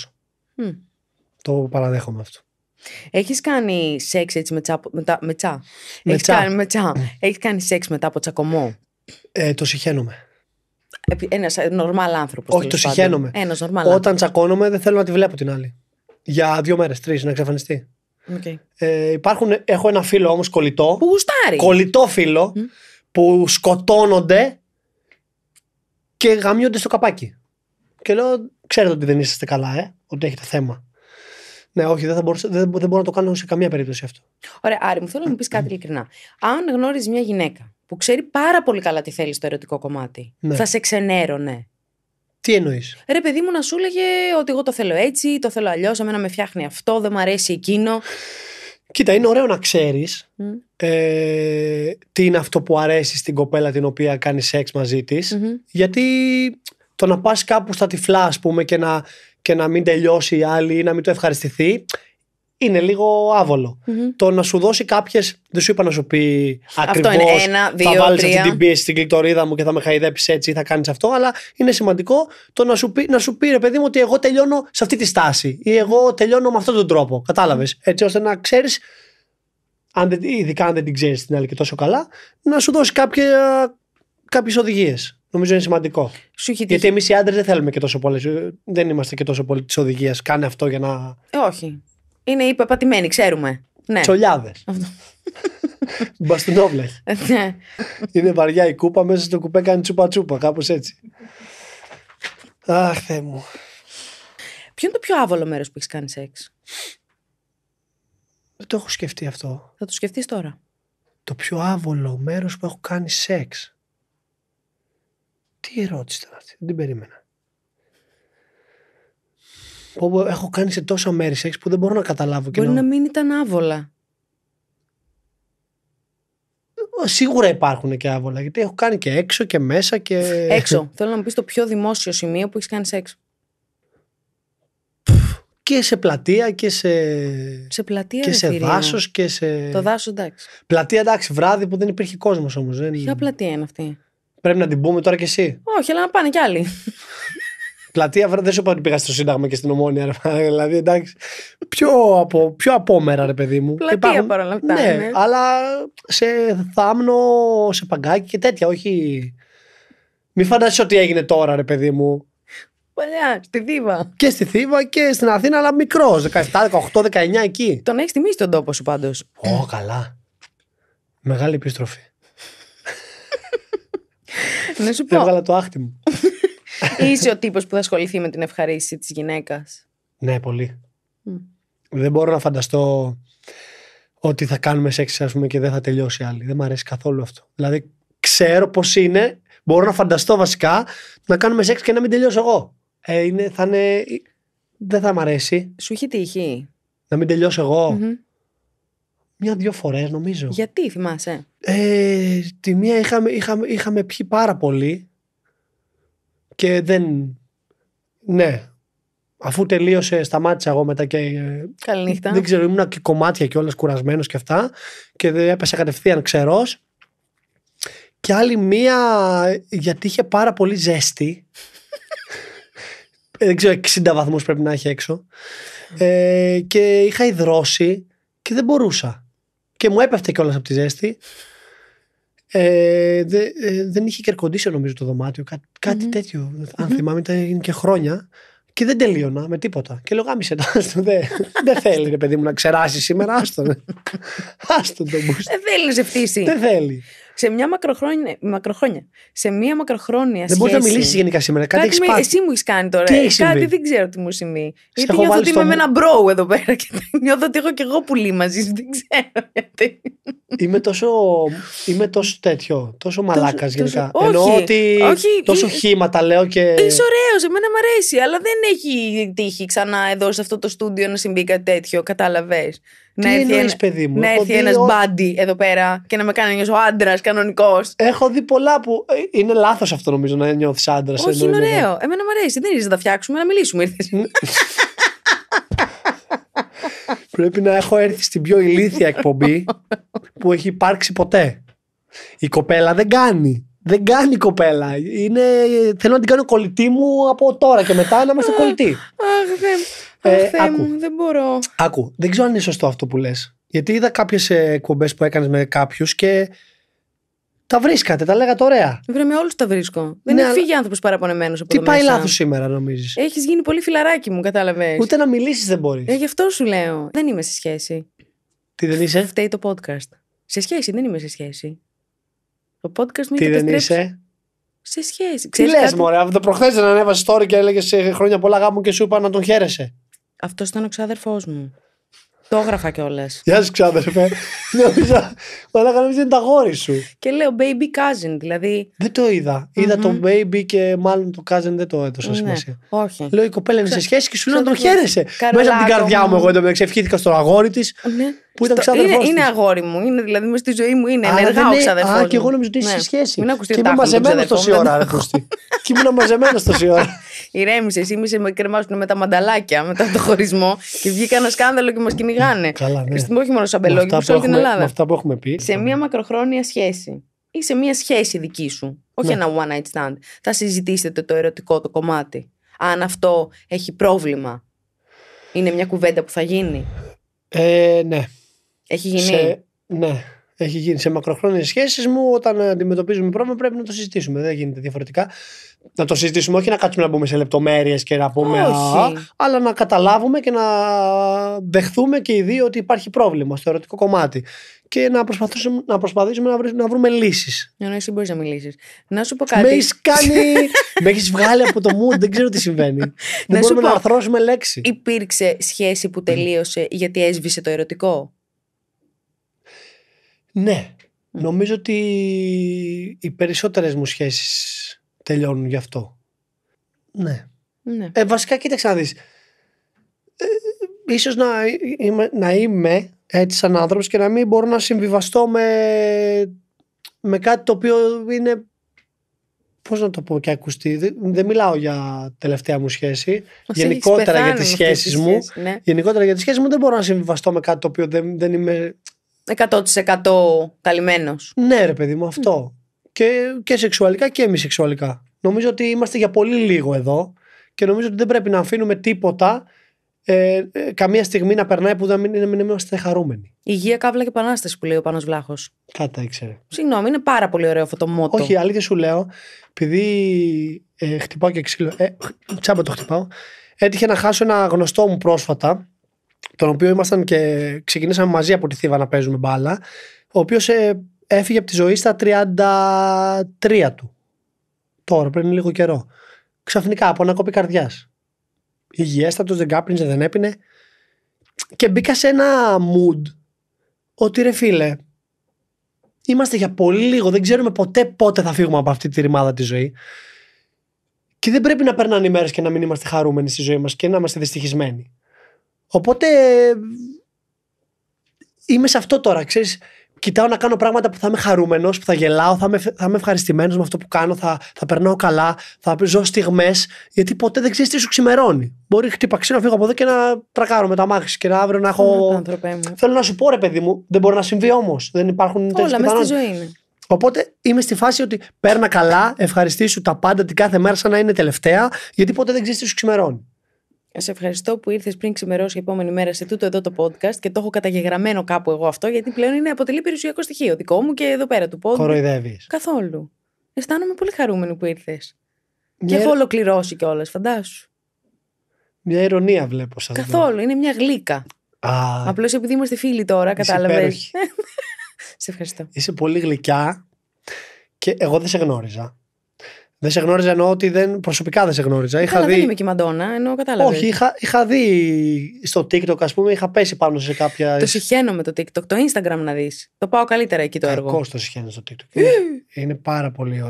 Το παραδέχομαι αυτό. Έχεις κάνει σεξ έτσι με τσά. Με, τσά. Με Έχεις Κάνει, με ναι. Έχεις κάνει σεξ μετά από τσακωμό. Ε, το συχαίνομαι. Ένα νορμάλ άνθρωπος. Όχι, το συχαίνομαι. Όταν τσακώνομαι δεν θέλω να τη βλέπω την άλλη για δύο μέρες, τρεις, να εξαφανιστεί. Okay. Ε, έχω ένα φίλο όμως κολλητό. Που γουστάρει. Κολλητό φίλο που σκοτώνονται και γαμιούνται στο καπάκι. Και λέω, ξέρετε ότι δεν είσαστε καλά, ε, ότι έχετε θέμα. Ναι, όχι, δεν, θα μπορούσα, δεν, δεν μπορώ να το κάνω σε καμία περίπτωση αυτό. Ωραία, Άρη, μου θέλω να μου πεις κάτι ειλικρινά. Αν γνώριζε μια γυναίκα που ξέρει πάρα πολύ καλά τι θέλει στο ερωτικό κομμάτι, ναι. θα σε ξενέρωνε τι εννοείς. Ρε, παιδί μου, να σου έλεγε ότι εγώ το θέλω έτσι, το θέλω αλλιώς. Εμένα με φτιάχνει αυτό, δεν μου αρέσει εκείνο. Κοίτα, είναι ωραίο να ξέρεις ε, τι είναι αυτό που αρέσει στην κοπέλα την οποία κάνεις σεξ μαζί της. Γιατί το να πας κάπου στα τυφλά, ας πούμε, και να, και να μην τελειώσει η άλλη ή να μην το ευχαριστηθεί, είναι λίγο Το να σου δώσει κάποιες. Δεν σου είπα να σου πει ακριβώ. Θα βάλει αυτή την πίεση στην κλητορίδα μου και θα με χαϊδέψεις έτσι ή θα κάνεις αυτό. Αλλά είναι σημαντικό το να σου πει, να σου πει ρε παιδί μου ότι εγώ τελειώνω σε αυτή τη στάση ή εγώ τελειώνω με αυτόν τον τρόπο. Έτσι ώστε να ξέρεις. Αν δεν, ειδικά αν δεν την ξέρεις την άλλη και τόσο καλά, να σου δώσει κάποιες οδηγίες. Νομίζω είναι σημαντικό. Γιατί εμείς οι άντρες δεν θέλουμε και τόσο πολλές. Ε, δεν είμαστε και τόσο πολύ της οδηγίας. Κάνε αυτό για να. Ε, όχι. Είναι η πεπατημένη, ξέρουμε. Ναι. Τσολιάδες. Μπαστουνόβλε. Ναι. Είναι βαριά η κούπα, μέσα στο κουπέ κάνει τσούπα τσούπα, κάπως έτσι. Αχ, θέ μου. Ποιο είναι το πιο άβολο μέρος που έχεις κάνει σεξ. Δεν το έχω σκεφτεί αυτό. Θα το σκεφτείς τώρα. Το πιο άβολο μέρος που έχω κάνει σεξ. Τι ερώτηση ήταν αυτή, δεν την περίμενα έχω κάνει σε τόσα μέρη σεξ που δεν μπορώ να καταλάβω. Μπορεί να... να μην ήταν άβολα. Ε, σίγουρα υπάρχουν και άβολα. Γιατί έχω κάνει και έξω και μέσα και. Έξω. Θέλω να μου πεις το πιο δημόσιο σημείο που έχεις κάνει σεξ. Και σε πλατεία και σε. Σε πλατεία και σε δάσος και σε. Το δάσος εντάξει. Πλατεία εντάξει, βράδυ που δεν υπήρχε κόσμος όμως. Ποια πλατεία είναι αυτή. Πρέπει να την πούμε τώρα κι εσύ. Όχι, αλλά να πάνε κι άλλοι. Πλατεία, δεν σου είπα ότι πήγα στο Σύνταγμα και στην Ομόνια. δηλαδή, εντάξει. Πιο, από, πιο απόμερα, ρε παιδί μου. Πλατεία Υπάρχουν, παρόλα αυτά. Ναι, ναι, αλλά σε θάμνο, σε παγκάκι και τέτοια. Όχι. Μη φαντάσει ότι έγινε τώρα, ρε παιδί μου. Παλιά, στη Θήβα. Και στη Θήβα και στην Αθήνα, αλλά μικρός. 17, 18, 19 εκεί. Τον έχεις τιμήσει τον τόπο σου πάντως. Ω, καλά. Μεγάλη επιστροφή. Να σου πω. Έβγαλα το άχτι μου. Είσαι ο τύπος που θα ασχοληθεί με την ευχαρίστηση της γυναίκας. Ναι, πολύ. Δεν μπορώ να φανταστώ ότι θα κάνουμε σεξ, ας πούμε, και δεν θα τελειώσει άλλη. Δεν μου αρέσει καθόλου αυτό. Δηλαδή, ξέρω πώς είναι. Μπορώ να φανταστώ βασικά να κάνουμε σεξ και να μην τελειώσω εγώ. Ε, είναι, θα είναι. Ε, δεν θα μ' αρέσει. Σου έχει τύχει. Να μην τελειώσω Μια-δυο φορές νομίζω. Γιατί θυμάσαι. Ε, τη μία είχαμε, είχαμε, είχαμε πιει πάρα πολύ και δεν. Ναι. Αφού τελείωσε, σταμάτησα εγώ μετά και. Καληνύχτα. Δεν ξέρω, ήμουν και κομμάτια και όλα κουρασμένος και αυτά. Και έπεσα κατευθείαν ξερός. Και άλλη μία, γιατί είχε πάρα πολύ ζέστη. Ε, δεν ξέρω, 60 βαθμούς πρέπει να έχει έξω. Ε, και είχα υδρώσει και δεν μπορούσα. Και μου έπεφτε κιόλας από τη ζέστη. Ε, δε, ε, δεν είχε κερκοντήσει νομίζω το δωμάτιο. κατι τέτοιο. Mm-hmm. Αν θυμάμαι, ήταν και χρόνια. Και δεν τελείωνα με τίποτα. Και λέω γάμισε το. Δεν δε θέλει ρε παιδί μου να ξεράσει σήμερα. Άστον. Άστον το Δεν θέλεις να ζευτήσει. Δεν θέλει σε μια μακροχρόνια. μακροχρόνια σε μια μακροχρόνια δεν σχέση. Δεν μπορείς να μιλήσεις γενικά σήμερα. Κάτι, Εσύ μου έχεις κάνει τώρα. κάτι δεν ξέρω τι μου σημαίνει. γιατί νιώθω ότι είμαι με ένα μπρο εδώ πέρα και νιώθω ότι έχω και εγώ πουλί μαζί Δεν ξέρω γιατί. Είμαι τόσο, είμαι τόσο τέτοιο. Τόσο μαλάκα γενικά. Τόσο... Εννοώ ότι. τόσο χήμα λέω και. Είσαι ωραίος, εμένα μου αρέσει, αλλά δεν έχει τύχει ξανά εδώ σε αυτό το στούντιο να συμβεί κάτι τέτοιο. Κατάλαβες να Τι έρθει, ένα, παιδί μου, να έρθει μπάντι εδώ πέρα και να με κάνει να νιώσω άντρας κανονικός. Έχω δει πολλά που. Ε, είναι λάθος αυτό νομίζω να νιώθεις άντρας. Όχι, είναι ωραίο. Εμένα μου αρέσει. Δεν ήρθε να τα φτιάξουμε, να μιλήσουμε. Ναι. Πρέπει να έχω έρθει στην πιο ηλίθια εκπομπή που έχει υπάρξει ποτέ. Η κοπέλα δεν κάνει. Δεν κάνει η κοπέλα. Είναι... Θέλω να την κάνω κολλητή μου από τώρα και μετά να είμαστε κολλητοί. Αχ, ε, Αχ, άκου. Μου, δεν μπορώ. Άκου, δεν ξέρω αν είναι σωστό αυτό που λες. Γιατί είδα κάποιες εκπομπές που έκανες με κάποιους και τα βρίσκατε, τα λέγατε ωραία. Βρε με όλους τα βρίσκω. Δεν ναι, έχει αλλά... φύγει άνθρωπο παραπονεμένο από Τι πάει λάθος σήμερα, νομίζεις. Έχεις γίνει πολύ φιλαράκι μου, κατάλαβες. Ούτε να μιλήσεις δεν μπορείς. Ε, γι' αυτό σου λέω. Δεν είμαι σε σχέση. Τι δεν είσαι. Φταίει το podcast. Σε σχέση, δεν είμαι σε σχέση. Το podcast μου Τι δεν είσαι. Σε σχέση. Τι λες, κάτι... Μωρέ, αυτό προχθές δεν ανέβασε story και έλεγες ε, χρόνια πολλά γάμου και σου είπα να τον χαίρεσαι. Αυτός ήταν ο ξάδερφός μου. Το έγραφα κιόλας. Γεια σα, ξάδερφε. Νόμιζα. Μαλάκα, καλά, είναι τα γόρι σου. Και λέω baby cousin, δηλαδή. Δεν το ειδα Είδα το baby και μάλλον το cousin δεν το έδωσα ναι, σημασία. Όχι. Λέω η κοπέλα είναι σε σχέση και σου λέω να τον χαίρεσαι. Μέσα από την καρδιά μου, εγώ εντωμεταξύ ευχήθηκα στο αγόρι της. Ναι που ήταν ξαδερφό. Είναι, είναι αγόρι μου, είναι, δηλαδή μες στη ζωή μου είναι. Ενεργά ο ξαδερφό. Α, και εγώ νομίζω ότι είσαι σχέση. Μην ακουστεί και ήμουν μαζεμένο τόση ώρα, και ήμουν μαζεμένος τόση ώρα. Ηρέμησες, ήμισε με κρεμάσουν με τα μανταλάκια μετά το χωρισμό και βγήκα ένα σκάνδαλο και μας κυνηγάνε. Καλά, ναι. Στην όχι μόνο σαν και σε όλη την Ελλάδα. Αυτά που έχουμε πει. Σε μία μακροχρόνια σχέση ή σε μία σχέση δική σου. Όχι ναι. ένα one night stand. Θα συζητήσετε το ερωτικό το κομμάτι. Αν αυτό έχει πρόβλημα. Είναι μια κουβέντα που θα γίνει. Ε, ναι. Έχει γίνει. Σε, ναι, έχει γίνει. Σε μακροχρόνιες σχέσεις μου, όταν αντιμετωπίζουμε πρόβλημα, πρέπει να το συζητήσουμε. Δεν γίνεται διαφορετικά. Να το συζητήσουμε, όχι να κάτσουμε να μπούμε σε λεπτομέρειες και να πούμε. Α, αλλά να καταλάβουμε και να δεχθούμε και οι δύο ότι υπάρχει πρόβλημα στο ερωτικό κομμάτι. Και να προσπαθήσουμε να, προσπαθήσουμε να, βρούμε, να βρούμε λύσεις. Ναι, ναι, εσύ μπορείς να μιλήσεις. Να σου πω κάτι. Με έχεις βγάλει από το mood, δεν ξέρω τι συμβαίνει. δεν μπορούμε να αρθρώσουμε λέξη. Υπήρξε σχέση που τελείωσε γιατί έσβησε το ερωτικό. Ναι. Νομίζω ότι οι περισσότερες μου σχέσεις τελειώνουν γι' αυτό. Ναι. ναι. Ε, βασικά κοίταξε να δεις. Ε, ίσως να είμαι, να είμαι έτσι σαν άνθρωπος και να μην μπορώ να συμβιβαστώ με, με κάτι το οποίο είναι... Πώς να το πω και ακουστεί. Δεν, μιλάω για τελευταία μου σχέση. γενικότερα για τις σχέσεις μου. Ναι. Γενικότερα για τις σχέσεις μου δεν μπορώ να συμβιβαστώ με κάτι το οποίο δεν, δεν είμαι 100% καλυμμένος. Ναι ρε παιδί μου αυτό. Και, και σεξουαλικά και μη σεξουαλικά. Νομίζω ότι είμαστε για πολύ λίγο εδώ και νομίζω ότι δεν πρέπει να αφήνουμε τίποτα ε, ε καμία στιγμή να περνάει που δεν μην, να μην είμαστε χαρούμενοι. Υγεία, κάβλα και επανάσταση που λέει ο Πάνος Βλάχος. Θα τα ήξερε. Συγγνώμη, είναι πάρα πολύ ωραίο αυτό το μότο. Όχι, αλήθεια σου λέω, επειδή ε, χτυπάω και ξύλο. Ε, τσάμπα το χτυπάω. Έτυχε να χάσω ένα γνωστό μου πρόσφατα τον οποίο ήμασταν και ξεκινήσαμε μαζί από τη Θήβα να παίζουμε μπάλα, ο οποίος ε, έφυγε από τη ζωή στα 33 του. Τώρα, πριν λίγο καιρό. Ξαφνικά από ένα κόπη καρδιάς. Υγιέστατος, δεν κάπνιζε, δεν έπινε. Και μπήκα σε ένα mood ότι ρε φίλε, είμαστε για πολύ λίγο, δεν ξέρουμε ποτέ πότε θα φύγουμε από αυτή τη ρημάδα τη ζωή. Και δεν πρέπει να περνάνε οι μέρες και να μην είμαστε χαρούμενοι στη ζωή μας και να είμαστε δυστυχισμένοι. Οπότε είμαι σε αυτό τώρα, ξέρεις. Κοιτάω να κάνω πράγματα που θα είμαι χαρούμενος, που θα γελάω, θα είμαι, θα είμαι ευχαριστημένος με αυτό που κάνω, θα, θα περνάω καλά, θα ζω στιγμές, γιατί ποτέ δεν ξέρεις τι σου ξημερώνει. Μπορεί χτύπα να φύγω από εδώ και να τρακάρω με τα μάχη και να αύριο να έχω. Θέλω να σου πω ρε παιδί μου, δεν μπορεί να συμβεί όμως. Δεν υπάρχουν τέτοιες Όλα μέσα στη ζωή είναι. Οπότε είμαι στη φάση ότι παίρνα καλά, ευχαριστήσου τα πάντα την κάθε μέρα σαν να είναι τελευταία, γιατί ποτέ δεν ξέρεις τι σου ξημερώνει. Σε ευχαριστώ που ήρθες πριν ξημερώσει η επόμενη μέρα σε τούτο εδώ το podcast και το έχω καταγεγραμμένο κάπου εγώ αυτό, γιατί πλέον είναι αποτελεί περιουσιακό στοιχείο δικό μου και εδώ πέρα του podcast. Χοροϊδεύεις. Καθόλου. Αισθάνομαι πολύ χαρούμενο που ήρθες. Μια... Και έχω ολοκληρώσει κιόλας, φαντάσου. Μια ειρωνία βλέπω σαν. Καθόλου, είναι μια γλύκα. Α... Απλώς επειδή είμαστε φίλοι τώρα, κατάλαβε. σε ευχαριστώ. Είσαι πολύ γλυκιά και εγώ δεν σε γνώριζα. Δεν σε γνώριζα εννοώ ότι δεν, προσωπικά δεν σε γνώριζα. Είχα δει... Δεν είμαι και μαντόνα, ενώ κατάλαβα. Όχι, είχα, είχα δει στο TikTok, ας πούμε, είχα πέσει πάνω σε κάποια. το συχαίνω με το TikTok, το Instagram να δεις. Το πάω καλύτερα εκεί το ε, έργο. Ακόμα το συχαίνω στο TikTok. Είναι πάρα πολύ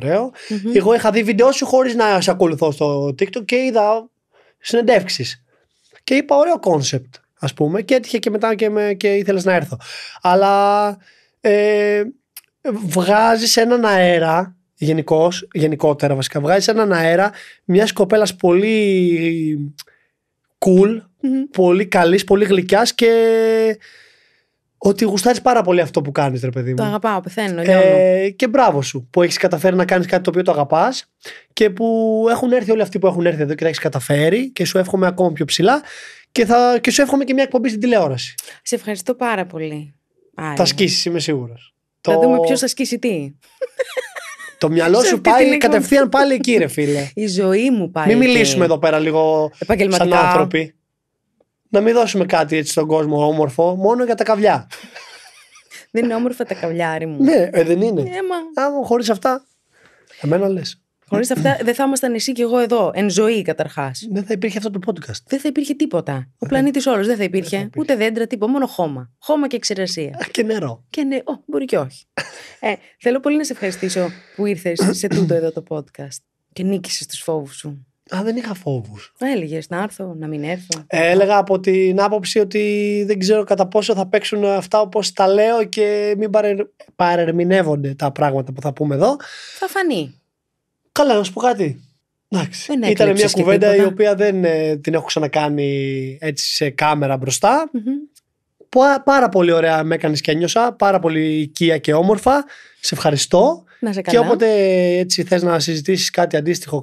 Εγώ είχα δει βίντεο σου χωρίς να σε ακολουθώ στο TikTok και είδα συνεντεύξεις. Και είπα ωραίο κόνσεπτ, ας πούμε, και έτυχε και μετά και, με, και ήθελες να έρθω. Αλλά ε, βγάζεις έναν αέρα γενικώς, γενικότερα βασικά, βγάζει έναν αέρα μιας κοπέλας πολύ cool, πολύ καλής, πολύ γλυκιάς και ότι γουστάρεις πάρα πολύ αυτό που κάνεις, ρε παιδί μου. Το αγαπάω, πεθαίνω. Ε, και μπράβο σου που έχεις καταφέρει να κάνεις κάτι το οποίο το αγαπάς και που έχουν έρθει όλοι αυτοί που έχουν έρθει εδώ και τα έχεις καταφέρει και σου εύχομαι ακόμα πιο ψηλά και, θα, και σου εύχομαι και μια εκπομπή στην τηλεόραση. Σε ευχαριστώ πάρα πολύ. Άρα. Θα σκίσεις, είμαι σίγουρος. Θα το... δούμε ποιος θα σκίσει τι. Το μυαλό σου πάει κατευθείαν πάλι εκεί, ρε φίλε. Η ζωή μου πάει. Μην μιλήσουμε εδώ πέρα λίγο σαν άνθρωποι. Να μην δώσουμε κάτι έτσι στον κόσμο όμορφο, μόνο για τα καβλιά. Δεν είναι όμορφα τα καβλιά μου. Ναι, ε, δεν είναι. Ε, Άμα χωρίς αυτά. Εμένα λες. Χωρίς αυτά δεν θα ήμασταν εσύ και εγώ εδώ, εν ζωή καταρχάς. Δεν θα υπήρχε αυτό το podcast. Δεν θα υπήρχε τίποτα. Ο πλανήτης όλος δεν θα υπήρχε. ούτε δέντρα, τίποτα. Μόνο χώμα. Χώμα και εξαιρεσία. Και νερό. Και νερό μπορεί και όχι. Ε, θέλω πολύ να σε ευχαριστήσω που ήρθες σε τούτο εδώ το podcast και νίκησες τους φόβους σου. Α, δεν είχα φόβους. Έλεγες να έρθω, να μην έρθω. Ε, έλεγα από την άποψη ότι δεν ξέρω κατά πόσο θα παίξουν αυτά όπως τα λέω και μην τα πράγματα που θα πούμε εδώ. Θα φανεί. Καλά, να σου πω κάτι. Εντάξει. Ήταν μια κουβέντα η οποία δεν ε, την έχω ξανακάνει έτσι σε κάμερα μπροστά. Πάρα πολύ ωραία με έκανες και ένιωσα. Πάρα πολύ οικία και όμορφα. Σε ευχαριστώ. Να σε καλά. Και όποτε έτσι θες να συζητήσεις κατι κάτι αντίστοιχο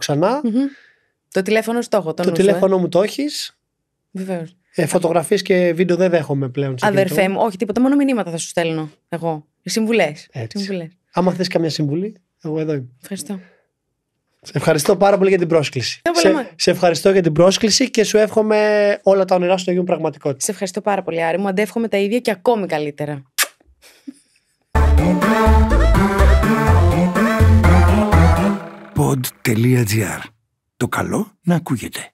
Το τηλέφωνο σου το έχω. Το, ε. τηλέφωνο μου το έχεις. Βεβαίως. Ε, Φωτογραφίες και βίντεο δεν δέχομαι πλέον. Αδερφέ μου, όχι τίποτα. Μόνο μηνύματα θα σου στέλνω εγώ. Συμβουλέ. Άμα θες καμιά συμβουλή, εγώ εδώ είμαι. Ευχαριστώ. Σε ευχαριστώ πάρα πολύ για την πρόσκληση. Σε, ευχαριστώ για την πρόσκληση και σου εύχομαι όλα τα όνειρά σου να γίνουν πραγματικότητα. Σε ευχαριστώ πάρα πολύ, Άρη μου. Αντεύχομαι τα ίδια και ακόμη καλύτερα. Το καλό να ακούγεται.